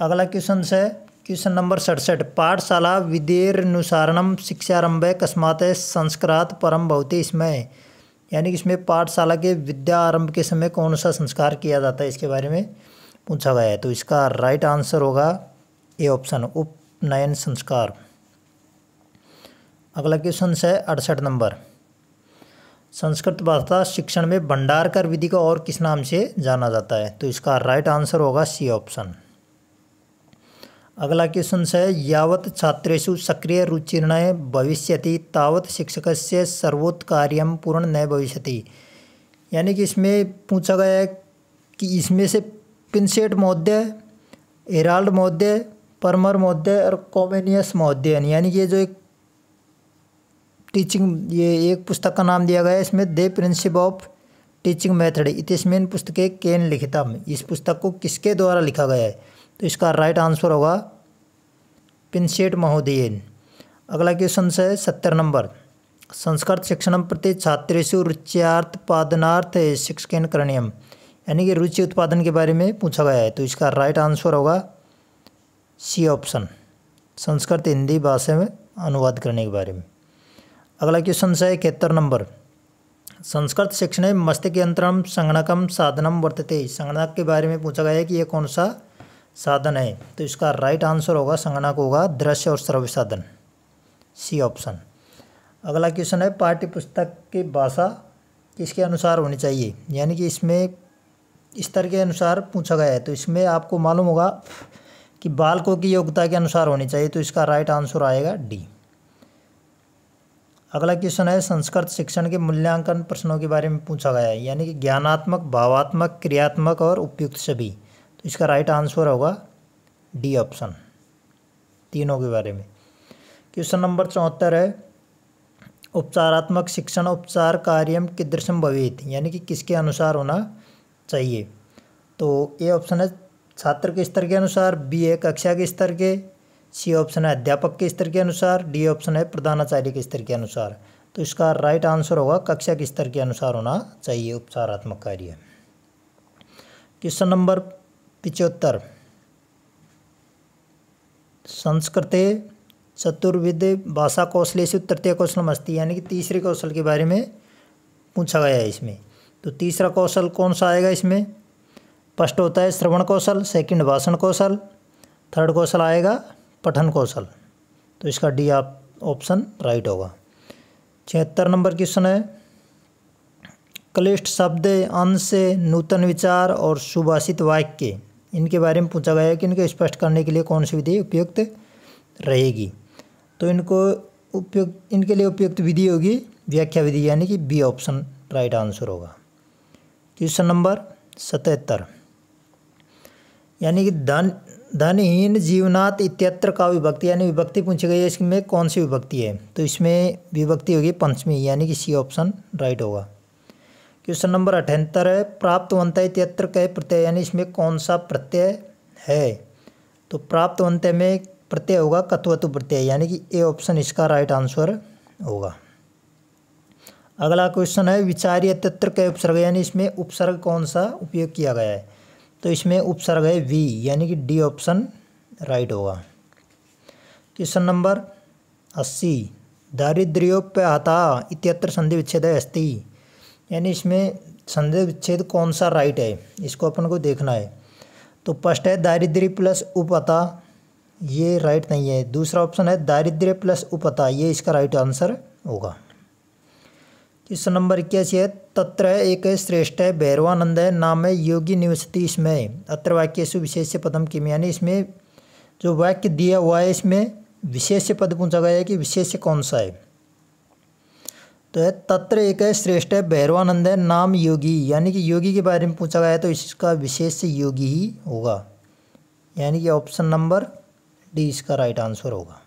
अगला क्वेश्चन है क्वेश्चन नंबर सड़सठ पाठशाला विदेरनुसारणम शिक्षारंभ है संस्कारात परम भवती इसमें यानी कि इसमें पाठशाला के विद्या आरंभ के समय कौन सा संस्कार किया जाता है इसके बारे में पूछा गया है तो इसका राइट आंसर होगा ए ऑप्शन उपनयन संस्कार अगला क्वेश्चन है अड़सठ नंबर संस्कृत भाषा शिक्षण में भंडारकर विधि को और किस नाम से जाना जाता है तो इसका राइट आंसर होगा सी ऑप्शन अगला क्वेश्चन है यावत छात्रेशु सक्रिय रुचिर्ण भविष्य तावत शिक्षक से सर्वोत्कार्य पूर्ण न भविष्य यानी कि इसमें पूछा गया है कि इसमें से पिंसेट महोदय हेराल्ड महोदय परमर महोदय और कॉमेनियस महोदय यानी कि ये जो एक टीचिंग ये एक पुस्तक का नाम दिया गया है इसमें the principle of teaching method इतिस्मेन पुस्तकें केन लिखितम इस पुस्तक को किसके द्वारा लिखा गया है तो इसका राइट आंसर होगा पिनसेट महोदयन अगला क्वेश्चन है सत्तर नंबर संस्कृत शिक्षण प्रति छात्रेशु रुच्यार्थ पादनार्थ शिक्षण करणीयम यानी कि रुचि उत्पादन के बारे में पूछा गया है तो इसका राइट आंसर होगा सी ऑप्शन संस्कृत हिंदी भाषा में अनुवाद करने के बारे में अगला क्वेश्चन है इकहत्तर नंबर संस्कृत शिक्षण मस्तिष्क यंत्रम संगणकम साधनम वर्तते संगणक के बारे में पूछा गया है कि ये कौन सा साधन है तो इसका राइट आंसर होगा संगणक होगा दृश्य और श्रव्य साधन सी ऑप्शन अगला क्वेश्चन है पाठ्य पुस्तक की भाषा किसके अनुसार होनी चाहिए यानी कि इसमें स्तर इस के अनुसार पूछा गया है तो इसमें आपको मालूम होगा कि बालकों की योग्यता के अनुसार होनी चाहिए तो इसका राइट आंसर आएगा डी अगला क्वेश्चन है संस्कृत शिक्षण के मूल्यांकन प्रश्नों के बारे में पूछा गया है यानी कि ज्ञानात्मक भावात्मक क्रियात्मक और उपयुक्त सभी तो इसका राइट आंसर होगा डी ऑप्शन तीनों के बारे में क्वेश्चन नंबर चौहत्तर है उपचारात्मक शिक्षण उपचार कार्यम दृश्य भवित यानी कि किसके अनुसार होना चाहिए तो ए ऑप्शन है छात्र के स्तर के अनुसार बी ए कक्षा के स्तर के सी ऑप्शन है अध्यापक के स्तर के अनुसार डी ऑप्शन है प्रधानाचार्य के स्तर के अनुसार तो इसका राइट आंसर होगा कक्षा के स्तर के अनुसार होना चाहिए उपचारात्मक कार्य क्वेश्चन नंबर पिचोत्तर संस्कृत चतुर्विद भाषा कौशल से तृतीय कौशल अस्ति यानी कि तीसरे कौशल के बारे में पूछा गया है इसमें तो तीसरा कौशल कौन सा आएगा इसमें फर्स्ट होता है श्रवण कौशल सेकंड भाषण कौशल थर्ड कौशल आएगा पठन कौशल तो इसका डी आप ऑप्शन राइट होगा छिहत्तर नंबर क्वेश्चन है क्लिष्ट शब्द अंश नूतन विचार और सुभाषित वाक्य इनके बारे में पूछा गया है कि इनको स्पष्ट करने के लिए कौन सी विधि उपयुक्त रहेगी तो इनको उपयुक्त इनके लिए उपयुक्त विधि होगी व्याख्या विधि यानी कि बी ऑप्शन राइट आंसर होगा क्वेश्चन नंबर सतहत्तर यानी कि धन धनहीन जीवनाथ इत्यत्र का विभक्ति यानी विभक्ति पूछी गई है इसमें कौन सी विभक्ति है तो इसमें विभक्ति होगी पंचमी यानी कि सी ऑप्शन राइट होगा क्वेश्चन नंबर अठहत्तर है प्राप्त वंतय तिहत्तर कह प्रत्यय यानी इसमें कौन सा प्रत्यय है तो प्राप्त वंतय में प्रत्यय होगा कत्वतु प्रत्यय यानी कि ए ऑप्शन इसका राइट आंसर होगा अगला क्वेश्चन है विचार्य तत्र कह उपसर्ग यानी इसमें उपसर्ग कौन सा उपयोग किया गया है तो इसमें उपसर्ग है वी यानी कि डी ऑप्शन राइट होगा क्वेश्चन नंबर अस्सी दारिद्र्योप्यता इतर संधि विच्छेद है यानी इसमें संदेह विच्छेद कौन सा राइट है इसको अपन को देखना है तो फर्स्ट है दारिद्र्य प्लस उपता ये राइट नहीं है दूसरा ऑप्शन है दारिद्र्य प्लस उपता ये इसका राइट आंसर होगा क्वेश्चन नंबर इक्यासी है तत्र है एक है श्रेष्ठ है भैरवानंद है नाम है योगी निवसती इसमें अत्र वाक्यसु विशेष पदम किम यानी इसमें जो वाक्य दिया हुआ है इसमें विशेष पद पूछा गया है कि विशेष कौन सा है तो है तत्र एक है श्रेष्ठ है भैरवानंद है नाम योगी यानी कि योगी के बारे में पूछा गया है तो इसका विशेष योगी ही होगा यानी कि ऑप्शन नंबर डी इसका राइट आंसर होगा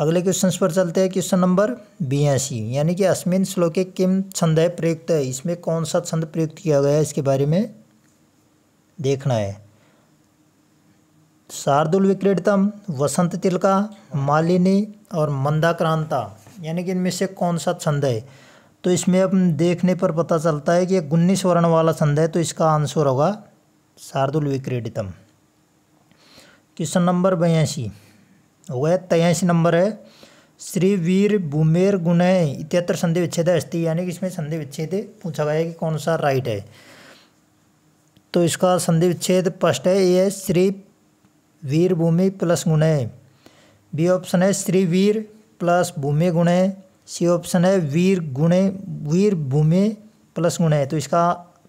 अगले क्वेश्चन पर चलते हैं क्वेश्चन नंबर बयासी यानी कि अस्मिन श्लोके किम छंद है प्रयुक्त है इसमें कौन सा छंद प्रयुक्त किया गया है इसके बारे में देखना है शार्दुल विक्रेडतम वसंत तिलका मालिनी और मंदाक्रांता यानी कि इनमें से कौन सा छंद है तो इसमें अपन देखने पर पता चलता है कि गुन्नीस वर्ण वाला छंद है तो इसका आंसर होगा शार्दुल विक्रेडितम क्वेश्चन नंबर बयासी हो गया तेयासी नंबर है श्री वीर भूमेर गुणय इतिहत्तर संधि विच्छेद अस्थि यानी कि इसमें संधि विच्छेद पूछा गया है कि कौन सा राइट है तो इसका संधि विच्छेद फर्स्ट है ये है श्री वीर भूमि प्लस गुणय बी ऑप्शन है श्री वीर प्लस भूमे गुणे सी ऑप्शन है वीर गुणे वीर भूमे प्लस गुणे तो इसका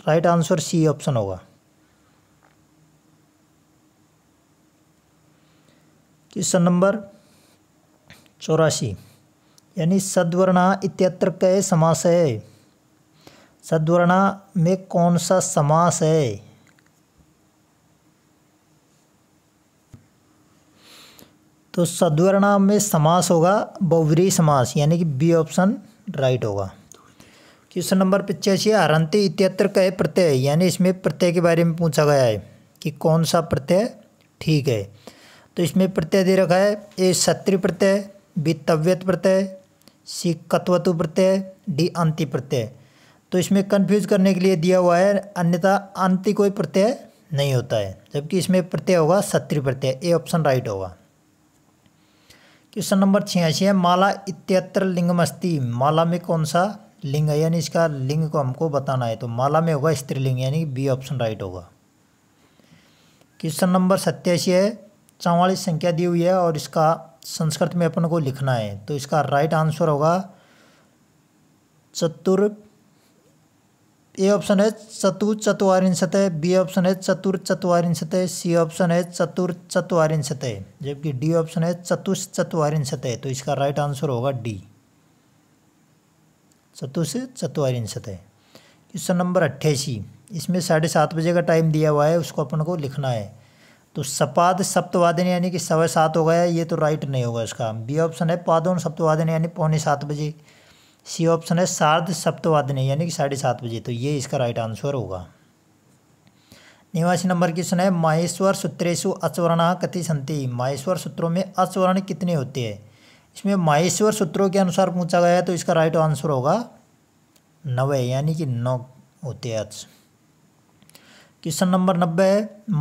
राइट आंसर सी ऑप्शन होगा क्वेश्चन नंबर चौरासी यानी सद्वर्णा इत्यत्र के समास है सद्वर्णा में कौन सा समास है तो सद्वर्णाम में समास होगा बहुवरी समास यानी कि बी ऑप्शन राइट होगा क्वेश्चन नंबर पिचासी हरंति इत्यत्र कहे प्रत्यय यानी इसमें प्रत्यय के बारे में पूछा गया है कि कौन सा प्रत्यय ठीक है तो इसमें प्रत्यय दे रखा है ए सत्री प्रत्यय बी तव्यत प्रत्यय सी कत्वतु प्रत्यय डी अंति प्रत्यय तो इसमें कन्फ्यूज करने के लिए दिया हुआ है अन्यथा अंति कोई प्रत्यय नहीं होता है जबकि इसमें प्रत्यय होगा सत्री प्रत्यय ए ऑप्शन राइट होगा क्वेश्चन नंबर छियासी है माला इत्यत्र लिंगमस्ति माला में कौन सा लिंग है यानी इसका लिंग को हमको बताना है तो माला में होगा स्त्रीलिंग यानी बी ऑप्शन राइट होगा क्वेश्चन नंबर सत्यासी है चौवालीस संख्या दी हुई है और इसका संस्कृत में अपन को लिखना है तो इसका राइट आंसर होगा चतुर ए ऑप्शन है चतुर है बी ऑप्शन है चतुर है सी ऑप्शन है चतुर है जबकि डी ऑप्शन है चतुष है तो इसका राइट आंसर होगा डी चतुष है क्वेश्चन नंबर अट्ठासी इसमें साढ़े सात बजे का टाइम दिया हुआ है उसको अपन को लिखना है तो सपाद सप्तवादन यानी कि सवा सात हो गया ये तो राइट नहीं होगा इसका बी ऑप्शन है पादोन सप्तवादन यानी पौने सात बजे सी ऑप्शन है सार्ध ने यानी कि साढ़े सात बजे तो ये इसका राइट आंसर होगा निवासी नंबर क्वेश्चन है माहेश्वर सूत्रेशु अचवर्ण कति संति माहेश्वर सूत्रों में अचवर्ण कितने होते हैं इसमें माहेश्वर सूत्रों के अनुसार पूछा गया है तो इसका राइट आंसर होगा नवे यानी कि नौ होते हैं अच क्वेश्चन नंबर नब्बे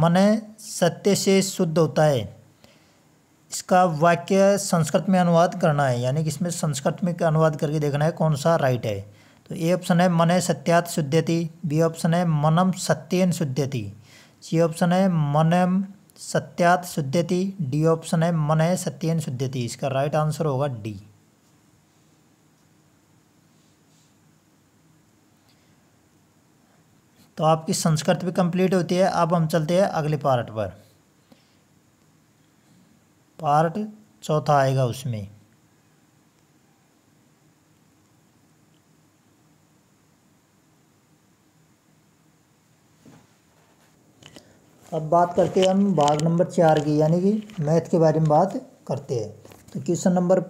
मन सत्य से शुद्ध होता है इसका वाक्य संस्कृत में अनुवाद करना है यानी कि इसमें संस्कृत में अनुवाद करके देखना है कौन सा राइट है तो ए ऑप्शन है मन सत्यात शुद्धति बी ऑप्शन है मनम सत्यन शुद्धति सी ऑप्शन है मनम सत्यात शुद्धति डी ऑप्शन है मन सत्यन शुद्धति इसका राइट आंसर होगा डी तो आपकी संस्कृत भी कंप्लीट होती है अब हम चलते हैं अगले पार्ट पर पार्ट चौथा आएगा उसमें अब बात करते हैं हम भाग नंबर चार की यानी कि मैथ के बारे में बात करते हैं तो क्वेश्चन नंबर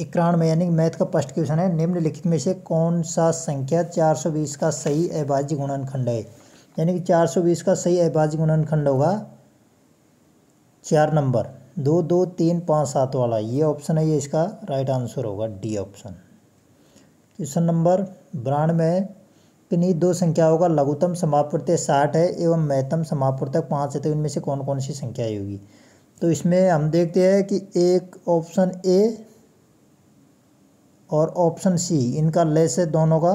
इक्यानवे यानी मैथ का फर्स्ट क्वेश्चन है निम्नलिखित में से कौन सा संख्या 420 का सही अभाज्य गुणनखंड है यानी कि 420 का सही अभाज्य गुणनखंड होगा चार नंबर दो दो तीन पाँच सात वाला ये ऑप्शन है ये इसका राइट आंसर होगा डी ऑप्शन क्वेश्चन नंबर ब्रांड में पिनी दो संख्याओं का लघुतम समापवर्तक साठ है एवं महत्तम समापवर्तक पाँच है तो इनमें से कौन कौन सी संख्या होगी तो इसमें हम देखते हैं कि एक ऑप्शन ए और ऑप्शन सी इनका लेस है दोनों का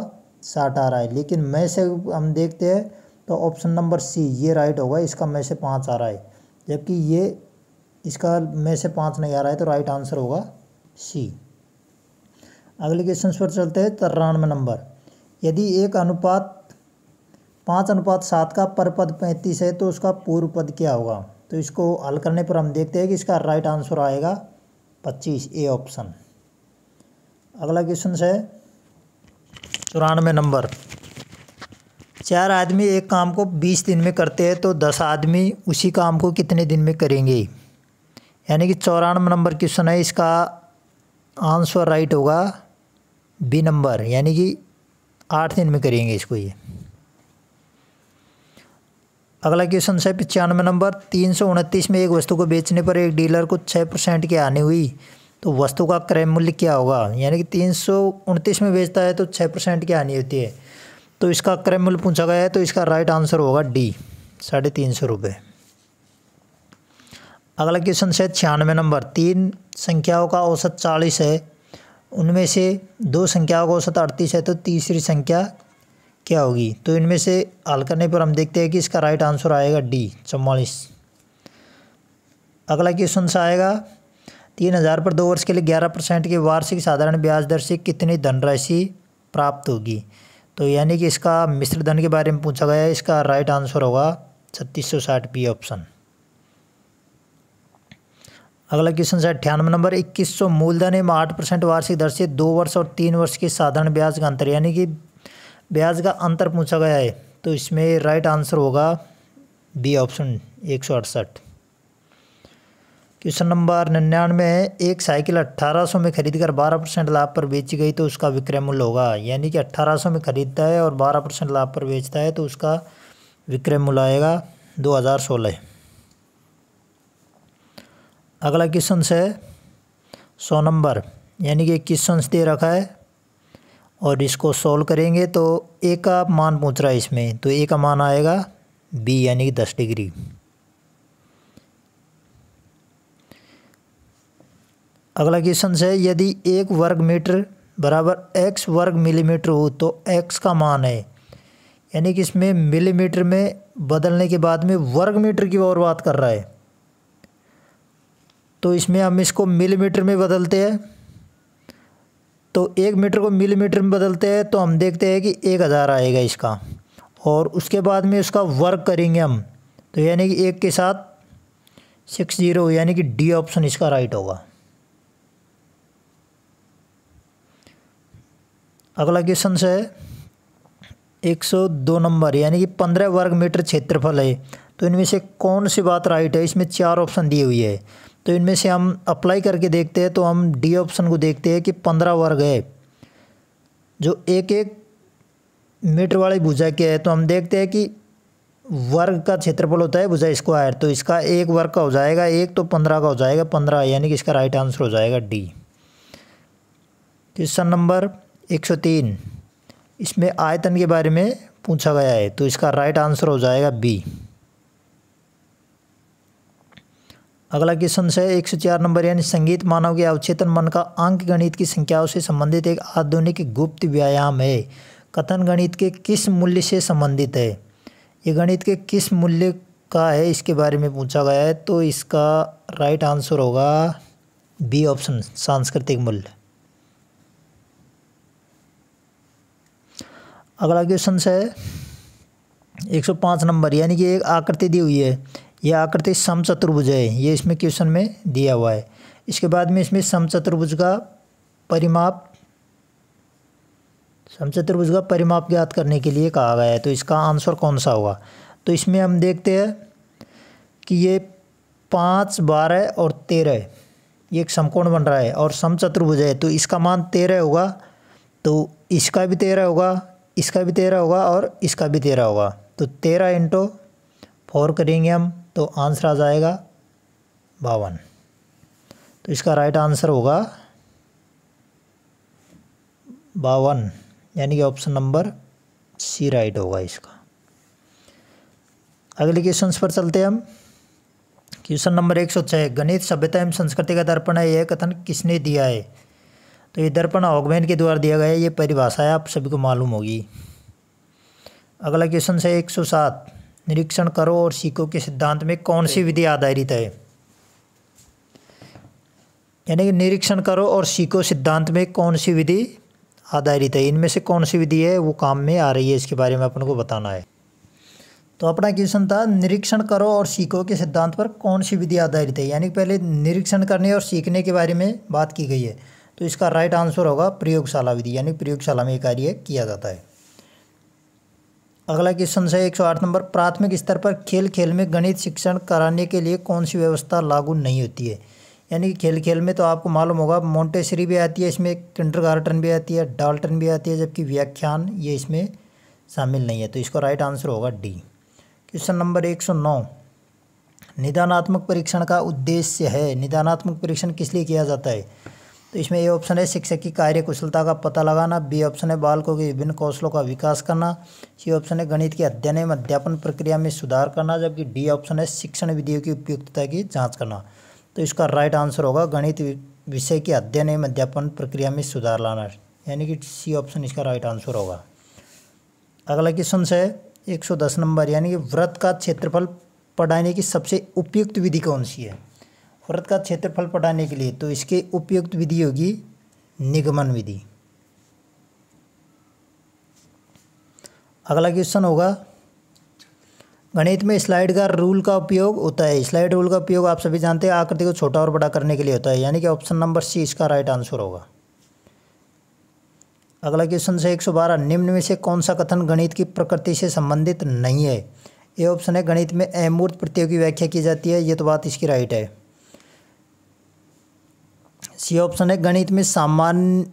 साठ आ रहा है लेकिन मैं से हम देखते हैं तो ऑप्शन नंबर सी ये राइट होगा इसका मैं से पाँच आ रहा है जबकि ये इसका में से पाँच नहीं आ रहा है तो राइट आंसर होगा सी अगले क्वेश्चन पर चलते हैं तिरानवे नंबर यदि एक अनुपात पाँच अनुपात सात का पर पद पैंतीस है तो उसका पूर्व पद क्या होगा तो इसको हल करने पर हम देखते हैं कि इसका राइट आंसर आएगा पच्चीस ए ऑप्शन अगला क्वेश्चन है चौरानवे नंबर चार आदमी एक काम को बीस दिन में करते हैं तो दस आदमी उसी काम को कितने दिन में करेंगे यानी कि चौरानवे नंबर क्वेश्चन है इसका आंसर राइट होगा बी नंबर यानी कि आठ दिन में करेंगे इसको ये अगला क्वेश्चन है पचानवे नंबर तीन सौ उनतीस में एक वस्तु को बेचने पर एक डीलर को छः परसेंट की हानि हुई तो वस्तु का क्रय मूल्य क्या होगा यानी कि तीन सौ उनतीस में बेचता है तो छः परसेंट की हानि होती है तो इसका क्रय मूल्य पूछा गया है तो इसका राइट आंसर होगा डी साढ़े तीन सौ रुपये अगला क्वेश्चन से छियानवे नंबर तीन संख्याओं का औसत चालीस है उनमें से दो संख्याओं का औसत अड़तीस है तो तीसरी संख्या क्या होगी तो इनमें से हल करने पर हम देखते हैं कि इसका राइट आंसर आएगा डी चौवालीस अगला क्वेश्चन से आएगा तीन हज़ार पर दो वर्ष के लिए ग्यारह परसेंट की वार्षिक साधारण ब्याज दर से कितनी धनराशि प्राप्त होगी तो यानी कि इसका मिश्र धन के बारे में पूछा गया है इसका राइट आंसर होगा छत्तीस सौ साठ बी ऑप्शन अगला क्वेश्चन है अट्ठानवे नंबर इक्कीस सौ मूलधन एवं आठ परसेंट वार्षिक दर से दो वर्ष और तीन वर्ष के साधारण ब्याज का अंतर यानी कि ब्याज का अंतर पूछा गया है तो इसमें राइट आंसर होगा बी ऑप्शन एक सौ अड़सठ क्वेश्चन नंबर निन्यानवे है एक साइकिल 1800 में खरीद कर बारह परसेंट लाभ पर बेची गई तो उसका विक्रय मूल्य होगा यानी कि 1800 में खरीदता है और बारह परसेंट लाभ पर बेचता है तो उसका विक्रय मूल्य आएगा 2016 अगला क्वेश्चन है सौ नंबर यानी कि क्वेश्चन दे रखा है और इसको सॉल्व करेंगे तो ए का मान पूछ रहा है इसमें तो ए का मान आएगा बी यानी कि दस डिग्री अगला क्वेश्चन है यदि एक वर्ग मीटर बराबर एक्स वर्ग मिलीमीटर हो तो एक्स का मान है यानी कि इसमें मिलीमीटर में बदलने के बाद में वर्ग मीटर की और बात कर रहा है तो इसमें हम इसको मिलीमीटर में बदलते हैं तो एक मीटर को मिलीमीटर में बदलते हैं तो हम देखते हैं कि एक हज़ार आएगा इसका और उसके बाद में उसका वर्क करेंगे हम तो यानी कि एक के साथ सिक्स ज़ीरो यानी कि डी ऑप्शन इसका राइट होगा अगला क्वेश्चन से एक सौ दो नंबर यानी कि पंद्रह वर्ग मीटर क्षेत्रफल है तो इनमें से कौन सी बात राइट है इसमें चार ऑप्शन दिए हुए है तो इनमें से हम अप्लाई करके देखते हैं तो हम डी ऑप्शन को देखते हैं कि पंद्रह वर्ग है जो एक एक मीटर वाली भुजा के है तो हम देखते हैं कि वर्ग का क्षेत्रफल होता है भुजा स्क्वायर तो इसका एक वर्ग का हो जाएगा एक तो पंद्रह का हो जाएगा पंद्रह यानी कि इसका राइट आंसर हो जाएगा डी क्वेश्चन नंबर एक सौ तीन इसमें आयतन के बारे में पूछा गया है तो इसका राइट आंसर हो जाएगा बी अगला क्वेश्चन है एक सौ चार नंबर यानी संगीत मानव के अवचेतन मन का अंक गणित की संख्याओं से संबंधित एक आधुनिक गुप्त व्यायाम है कथन गणित के किस मूल्य से संबंधित है ये गणित के किस मूल्य का है इसके बारे में पूछा गया है तो इसका राइट आंसर होगा बी ऑप्शन सांस्कृतिक मूल्य अगला क्वेश्चन है 105 नंबर यानी कि एक आकृति दी हुई है यह आकृति समचतुर्भुज है ये इसमें क्वेश्चन में दिया हुआ है इसके बाद में इसमें समचतुर्भुज का परिमाप समचतुर्भुज का परिमाप ज्ञात करने के लिए कहा गया है तो इसका आंसर कौन सा होगा तो इसमें हम देखते हैं कि ये पाँच बारह और तेरह ये एक समकोण बन रहा है और समचतुर्भुज है तो इसका मान तेरह होगा तो इसका भी तेरह होगा इसका भी तेरह होगा और इसका भी तेरह होगा तो तेरह इंटू फोर करेंगे हम तो आंसर आ जाएगा बावन तो इसका राइट आंसर होगा बावन यानी कि ऑप्शन नंबर सी राइट होगा इसका अगले क्वेश्चन पर चलते हैं हम क्वेश्चन नंबर एक सौ छः गणित सभ्यता एवं संस्कृति का दर्पण है यह कथन किसने दिया है तो ये दर्पण ऑगमेन के द्वारा दिया गया है ये परिभाषा है आप सभी को मालूम होगी अगला क्वेश्चन है एक सौ सात निरीक्षण करो और सीखो के सिद्धांत में कौन सी विधि आधारित है यानी कि निरीक्षण करो और सीखो सिद्धांत में कौन सी विधि आधारित है इनमें से कौन सी विधि है वो काम में आ रही है इसके बारे में अपन को बताना है तो अपना क्वेश्चन था निरीक्षण करो और सीखो के सिद्धांत पर कौन सी विधि आधारित है यानी पहले निरीक्षण करने और सीखने के बारे में बात की गई है तो इसका राइट आंसर होगा प्रयोगशाला विधि यानी प्रयोगशाला में ये कार्य किया जाता है अगला क्वेश्चन है एक सौ आठ नंबर प्राथमिक स्तर पर खेल खेल में गणित शिक्षण कराने के लिए कौन सी व्यवस्था लागू नहीं होती है यानी कि खेल खेल में तो आपको मालूम होगा मोन्टेसरी भी आती है इसमें किंडरगार्टन भी आती है डाल्टन भी आती है जबकि व्याख्यान ये इसमें शामिल नहीं है तो इसका राइट आंसर होगा डी क्वेश्चन नंबर एक सौ नौ निदानात्मक परीक्षण का उद्देश्य है निदानात्मक परीक्षण किस लिए किया जाता है तो इसमें ए ऑप्शन है शिक्षक की कार्य कुशलता का पता लगाना बी ऑप्शन है बालकों के विभिन्न कौशलों का विकास करना सी ऑप्शन है गणित के अध्ययन एवं अध्यापन प्रक्रिया में सुधार करना जबकि डी ऑप्शन है शिक्षण विधियों की उपयुक्तता की जाँच करना तो इसका राइट आंसर होगा गणित विषय के अध्ययन एवं अध्यापन प्रक्रिया में सुधार लाना यानी कि सी ऑप्शन इसका राइट आंसर होगा अगला क्वेश्चन है दस नंबर यानी कि व्रत का क्षेत्रफल पढ़ाने की सबसे उपयुक्त विधि कौन सी है वृत्त का क्षेत्रफल पटाने के लिए तो इसके उपयुक्त विधि होगी निगमन विधि अगला क्वेश्चन होगा गणित में स्लाइड का रूल का उपयोग होता है स्लाइड रूल का उपयोग आप सभी जानते हैं आकृति को छोटा और बड़ा करने के लिए होता है यानी कि ऑप्शन नंबर सी इसका राइट आंसर होगा अगला क्वेश्चन से 112 निम्न में से कौन सा कथन गणित की प्रकृति से संबंधित नहीं है ये ऑप्शन है गणित में अमूर्त प्रत्ययों की व्याख्या की जाती है ये तो बात इसकी राइट है सी ऑप्शन है गणित में सामान्य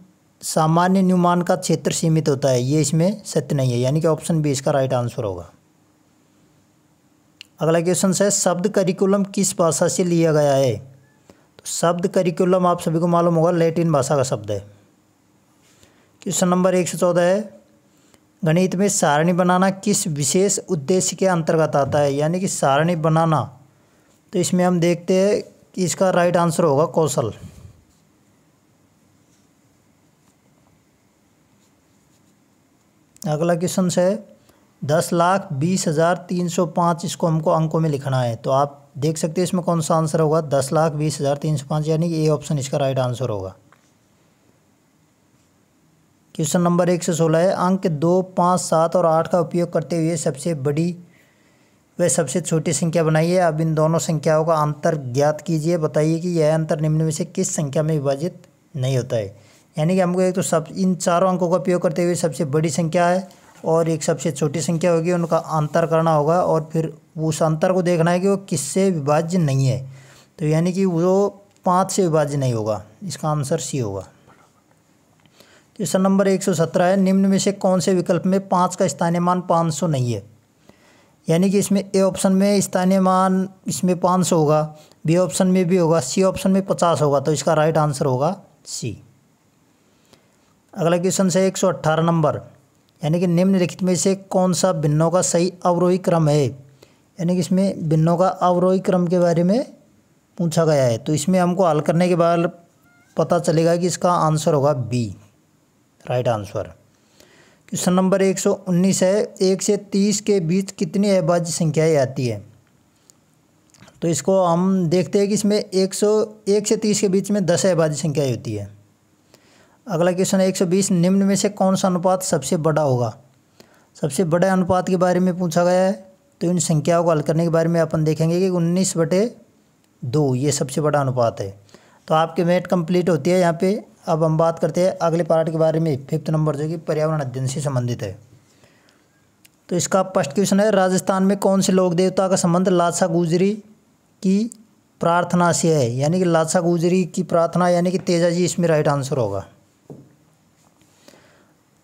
सामान्य न्यूमान का क्षेत्र सीमित होता है ये इसमें सत्य नहीं है यानी कि ऑप्शन बी इसका राइट आंसर होगा अगला क्वेश्चन है शब्द करिकुलम किस भाषा से लिया गया है तो शब्द करिकुलम आप सभी को मालूम होगा लैटिन भाषा का शब्द है क्वेश्चन नंबर एक सौ चौदह है गणित में सारणी बनाना किस विशेष उद्देश्य के अंतर्गत आता है यानी कि सारणी बनाना तो इसमें हम देखते हैं कि इसका राइट आंसर होगा कौशल अगला क्वेश्चन है दस लाख बीस हज़ार तीन सौ पाँच इसको हमको अंकों में लिखना है तो आप देख सकते हैं इसमें कौन सा आंसर होगा दस लाख बीस हज़ार तीन सौ पाँच यानी ए ऑप्शन इसका राइट आंसर होगा क्वेश्चन नंबर एक सौ सोलह है अंक दो पाँच सात और आठ का उपयोग करते हुए सबसे बड़ी वह सबसे छोटी संख्या बनाइए अब इन दोनों संख्याओं का अंतर ज्ञात कीजिए बताइए कि यह अंतर निम्न में से किस संख्या में विभाजित नहीं होता है यानी कि हमको एक तो सब इन चारों अंकों का उपयोग करते हुए सबसे बड़ी संख्या है और एक सबसे छोटी संख्या होगी उनका अंतर करना होगा और फिर उस अंतर को देखना है कि वो किससे विभाज्य नहीं है तो यानी कि वो पाँच से विभाज्य नहीं होगा इसका आंसर सी होगा तो क्वेश्चन नंबर एक सौ सत्रह है निम्न में से कौन से विकल्प में पाँच का स्थानीय मान पाँच सौ नहीं है यानी कि इसमें ए ऑप्शन में स्थानीय मान इसमें पाँच सौ होगा बी ऑप्शन में भी होगा सी ऑप्शन में पचास होगा तो इसका राइट आंसर होगा सी अगला क्वेश्चन से एक सौ अट्ठारह नंबर यानी कि निम्नलिखित में से कौन सा भिन्नों का सही अवरोही क्रम है यानी कि इसमें भिन्नों का अवरोही क्रम के बारे में पूछा गया है तो इसमें हमको हल करने के बाद पता चलेगा कि इसका आंसर होगा B right answer question number 119 है एक से तीस के बीच कितनी अभाज्य संख्याएँ आती है तो इसको हम देखते हैं कि इसमें एक सौ एक से तीस के बीच में दस अभाज्य संख्याएँ होती है अगला क्वेश्चन है 120 निम्न में से कौन सा अनुपात सबसे बड़ा होगा सबसे बड़े अनुपात के बारे में पूछा गया है तो इन संख्याओं को हल करने के बारे में अपन देखेंगे कि उन्नीस बटे दो ये सबसे बड़ा अनुपात है तो आपके मेट कंप्लीट होती है यहाँ पे अब हम बात करते हैं अगले पार्ट के बारे में फिफ्थ नंबर जो कि पर्यावरण अध्ययन से संबंधित है तो इसका फर्स्ट क्वेश्चन है राजस्थान में कौन से लोक देवता का संबंध लाचा गुजरी की प्रार्थना से है यानी कि लाचा गुजरी की प्रार्थना यानी कि तेजा जी इसमें राइट आंसर होगा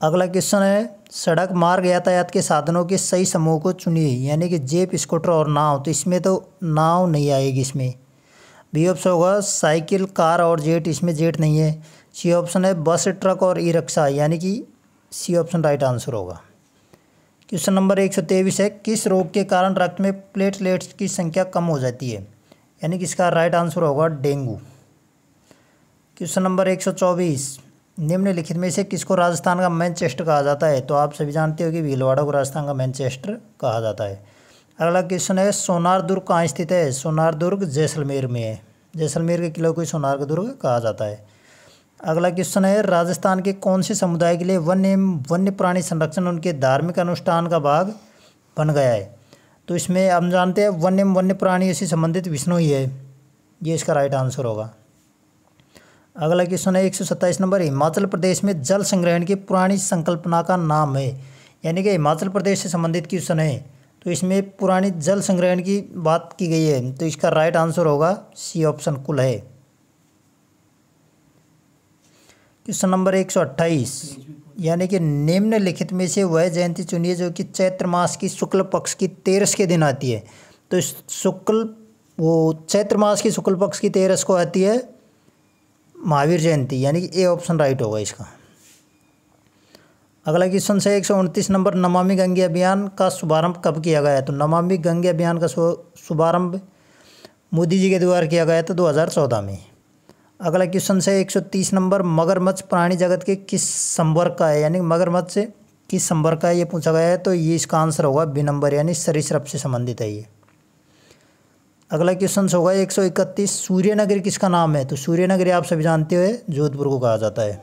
अगला क्वेश्चन है सड़क मार्ग यातायात के साधनों के सही समूह को चुनिए यानी कि जेप स्कूटर और नाव तो इसमें तो नाव नहीं आएगी इसमें बी ऑप्शन होगा साइकिल कार और जेट इसमें जेट नहीं है सी ऑप्शन है बस ट्रक और ई रिक्शा यानी कि सी ऑप्शन राइट आंसर होगा क्वेश्चन नंबर एक सौ तेईस है किस रोग के कारण रक्त में प्लेटलेट्स की संख्या कम हो जाती है यानी कि इसका राइट आंसर होगा डेंगू क्वेश्चन नंबर एक सौ चौबीस निम्नलिखित में से किसको राजस्थान का मैनचेस्टर कहा जाता है तो आप सभी जानते हो कि भीलवाड़ा को राजस्थान का मैनचेस्टर कहा जाता है अगला क्वेश्चन है सोनार दुर्ग कहाँ स्थित है सोनार दुर्ग जैसलमेर में है जैसलमेर के किले को सोनार दुर्ग कहा जाता है अगला क्वेश्चन है राजस्थान के कौन से समुदाय के लिए वन्य एवं वन्य प्राणी संरक्षण उनके धार्मिक अनुष्ठान का भाग बन गया है तो इसमें हम जानते हैं वन्य वन्य प्राणी से संबंधित विष्णु ही है ये इसका राइट आंसर होगा अगला क्वेश्चन है एक सौ सत्ताईस नंबर हिमाचल प्रदेश में जल संग्रहण की पुरानी संकल्पना का नाम है यानी कि हिमाचल प्रदेश से संबंधित क्वेश्चन है तो इसमें पुरानी जल संग्रहण की बात की गई है तो इसका राइट आंसर होगा सी ऑप्शन कुल है क्वेश्चन नंबर एक सौ अट्ठाईस यानी कि निम्नलिखित में से वह जयंती चुनिए जो कि चैत्र मास की शुक्ल पक्ष की तेरस के दिन आती है तो शुक्ल वो चैत्र मास की शुक्ल पक्ष की तेरस को आती है महावीर जयंती यानी कि ए ऑप्शन राइट होगा इसका अगला क्वेश्चन से एक सौ उनतीस नंबर नमामि गंगे अभियान का शुभारंभ कब किया गया तो नमामि गंगे अभियान का शुभारंभ मोदी जी के द्वारा किया गया था दो हज़ार चौदह में अगला क्वेश्चन से एक सौ तीस नंबर मगरमच्छ प्राणी जगत के किस संवर्ग का है यानी मगरमच्छ किस संवर्ग का है ये पूछा गया है तो ये इसका आंसर होगा बी नंबर यानी सरिश्रप से संबंधित है ये अगला क्वेश्चन होगा एक सौ इकतीस सूर्यनगरी किसका नाम है तो सूर्यनगर आप सभी जानते हुए जोधपुर को कहा जाता है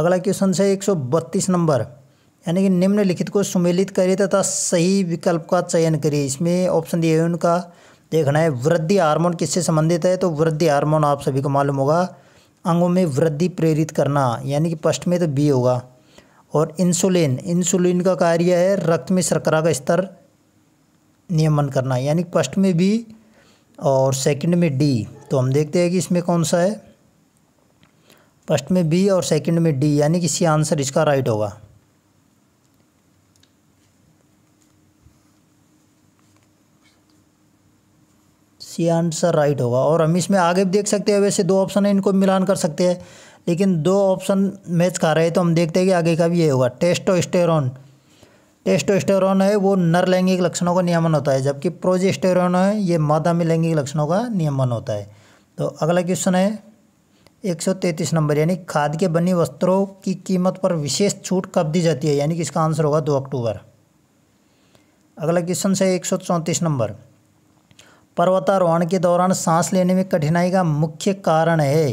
अगला क्वेश्चन है एक सौ बत्तीस नंबर यानी कि निम्नलिखित को सुमेलित करिए तथा सही विकल्प का चयन करिए इसमें ऑप्शन दिए उनका देखना है वृद्धि हार्मोन किससे संबंधित है तो वृद्धि हार्मोन आप सभी को मालूम होगा अंगों में वृद्धि प्रेरित करना यानी कि फर्स्ट में तो बी होगा और इंसुलिन इंसुलिन का कार्य है रक्त में शर्करा का स्तर नियमन करना यानी फर्स्ट में बी और सेकंड में डी तो हम देखते हैं कि इसमें कौन सा है फर्स्ट में बी और सेकंड में डी यानी कि सी आंसर इसका राइट होगा सी आंसर राइट होगा और हम इसमें आगे भी देख सकते हैं वैसे दो ऑप्शन है इनको मिलान कर सकते हैं लेकिन दो ऑप्शन मैच खा रहे हैं तो हम देखते हैं कि आगे का भी ये होगा टेस्ट स्टेरॉन टेस्टोस्टेरोन है वो नर लैंगिक लक्षणों का नियमन होता है जबकि प्रोजेस्टेरोन है ये मादा में लैंगिक लक्षणों का नियमन होता है तो अगला क्वेश्चन है 133 नंबर यानी खाद के बनी वस्त्रों की कीमत पर विशेष छूट कब दी जाती है यानी कि इसका आंसर होगा दो अक्टूबर अगला क्वेश्चन से एक नंबर पर्वतारोहण के दौरान सांस लेने में कठिनाई का मुख्य कारण है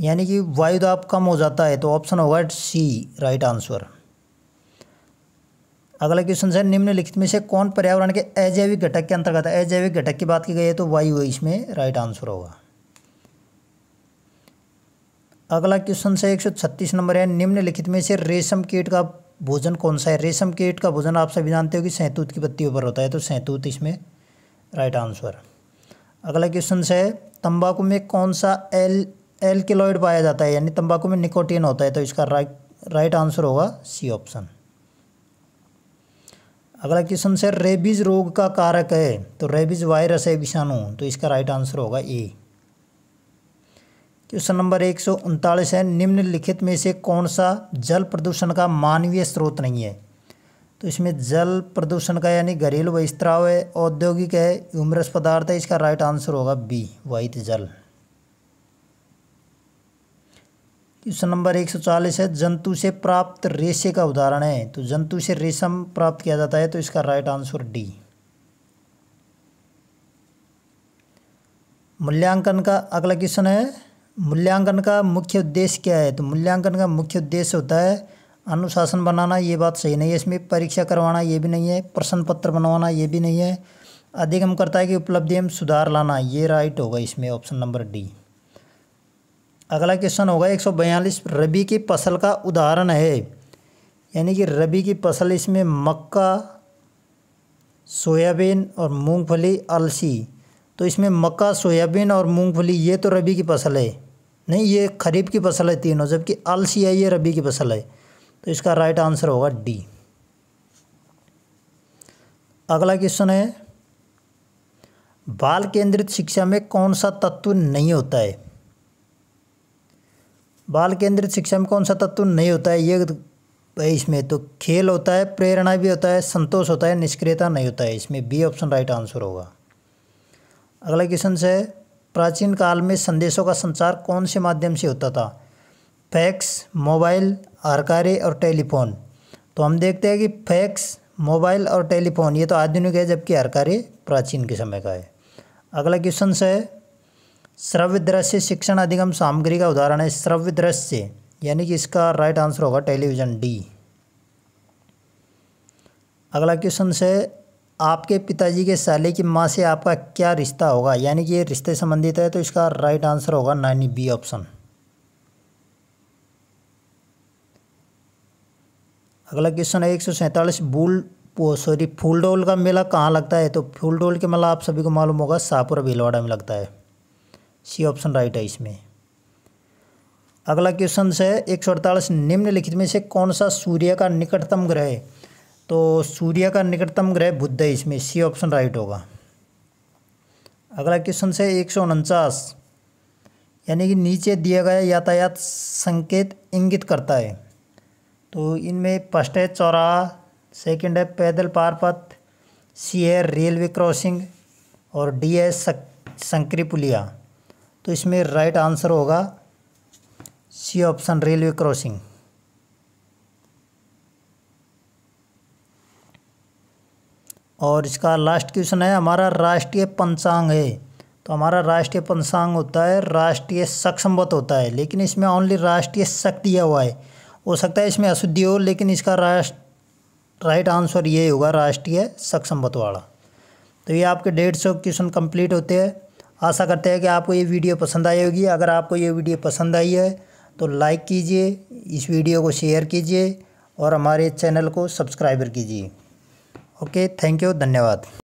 यानी कि वायुदाब कम हो जाता है तो ऑप्शन होगा सी राइट आंसर अगला क्वेश्चन है निम्नलिखित में से कौन पर्यावरण के अजैविक घटक के अंतर्गत है अजैविक घटक की बात की गई है तो वायु इसमें राइट आंसर होगा अगला क्वेश्चन है 136 नंबर है निम्नलिखित में से रेशम कीट का भोजन कौन सा है रेशम कीट का भोजन आप सभी जानते हो कि सैतूत की पत्तियों पर होता है तो सैतूत इसमें राइट आंसर अगला क्वेश्चन है तंबाकू में कौन सा एल एल्केलॉइड पाया जाता है यानी तंबाकू में निकोटीन होता है तो इसका राइट राइट आंसर होगा सी ऑप्शन अगला क्वेश्चन सर रेबीज रोग का कारक है तो रेबीज वायरस है विषाणु तो इसका राइट आंसर होगा ए क्वेश्चन नंबर एक सौ उनतालीस है निम्नलिखित में से कौन सा जल प्रदूषण का मानवीय स्रोत नहीं है तो इसमें जल प्रदूषण का यानी घरेलू स्त्राव है औद्योगिक है उम्रस पदार्थ है इसका राइट आंसर होगा बी वाहित जल क्वेश्चन नंबर एक सौ चालीस है जंतु से प्राप्त रेशे का उदाहरण है तो जंतु से रेशम प्राप्त किया जाता है तो इसका राइट आंसर डी मूल्यांकन का अगला क्वेश्चन है मूल्यांकन का मुख्य उद्देश्य क्या है तो मूल्यांकन का मुख्य उद्देश्य होता है अनुशासन बनाना ये बात सही नहीं है इसमें परीक्षा करवाना ये भी नहीं है प्रश्न पत्र बनवाना ये भी नहीं है अधिगम करता है कि उपलब्धि में सुधार लाना ये राइट होगा इसमें ऑप्शन नंबर डी अगला क्वेश्चन होगा एक सौ बयालीस रबी की फसल का उदाहरण है यानी कि रबी की फसल इसमें मक्का सोयाबीन और मूंगफली अलसी तो इसमें मक्का सोयाबीन और मूंगफली ये तो रबी की फसल है नहीं ये खरीफ की फसल है तीनों जबकि अलसी है ये रबी की फसल है तो इसका राइट आंसर होगा डी अगला क्वेश्चन है बाल केंद्रित शिक्षा में कौन सा तत्व नहीं होता है बाल केंद्रित शिक्षा में कौन सा तत्व नहीं होता है ये भाई इसमें तो खेल होता है प्रेरणा भी होता है संतोष होता है निष्क्रियता नहीं होता है इसमें बी ऑप्शन राइट आंसर होगा अगला क्वेश्चन से प्राचीन काल में संदेशों का संचार कौन से माध्यम से होता था फैक्स मोबाइल आरकारे और टेलीफोन तो हम देखते हैं कि फैक्स मोबाइल और टेलीफोन ये तो आधुनिक है जबकि आरकारे प्राचीन के समय का है अगला क्वेश्चन है श्रव्य दृश्य शिक्षण अधिगम सामग्री का उदाहरण है श्रव्य दृश्य यानी कि इसका राइट आंसर होगा टेलीविज़न डी अगला क्वेश्चन से आपके पिताजी के साले की माँ से आपका क्या रिश्ता होगा यानी कि ये रिश्ते संबंधित है तो इसका राइट आंसर होगा नाइनी बी ऑप्शन अगला क्वेश्चन है एक सौ सैंतालीस बूल सॉरी फूलडोल का मेला कहाँ लगता है तो फूलडोल के मेला आप सभी को मालूम होगा शाहपुर भीलवाड़ा में लगता है सी ऑप्शन राइट है इसमें अगला क्वेश्चन है एक सौ अड़तालीस निम्नलिखित में से कौन सा सूर्य का निकटतम ग्रह है तो सूर्य का निकटतम ग्रह बुद्ध है इसमें सी ऑप्शन राइट होगा अगला क्वेश्चन है एक सौ उनचास यानी कि नीचे दिया गया यातायात संकेत इंगित करता है तो इनमें फर्स्ट है चौराह सेकंड है पैदल पार पथ सी है रेलवे क्रॉसिंग और डी है संक्री पुलिया तो इसमें राइट आंसर होगा सी ऑप्शन रेलवे क्रॉसिंग और इसका लास्ट क्वेश्चन है हमारा राष्ट्रीय पंचांग है तो हमारा राष्ट्रीय पंचांग होता है राष्ट्रीय सक्षमवत होता है लेकिन इसमें ओनली राष्ट्रीय शक दिया हुआ है हो सकता है इसमें अशुद्धि हो लेकिन इसका राष्ट्र राइट आंसर ये होगा राष्ट्रीय सक्षमवत वाला तो ये आपके डेढ़ सौ क्वेश्चन कंप्लीट होते हैं आशा करते हैं कि आपको ये वीडियो पसंद आई होगी अगर आपको ये वीडियो पसंद आई है तो लाइक कीजिए इस वीडियो को शेयर कीजिए और हमारे चैनल को सब्सक्राइबर कीजिए ओके थैंक यू धन्यवाद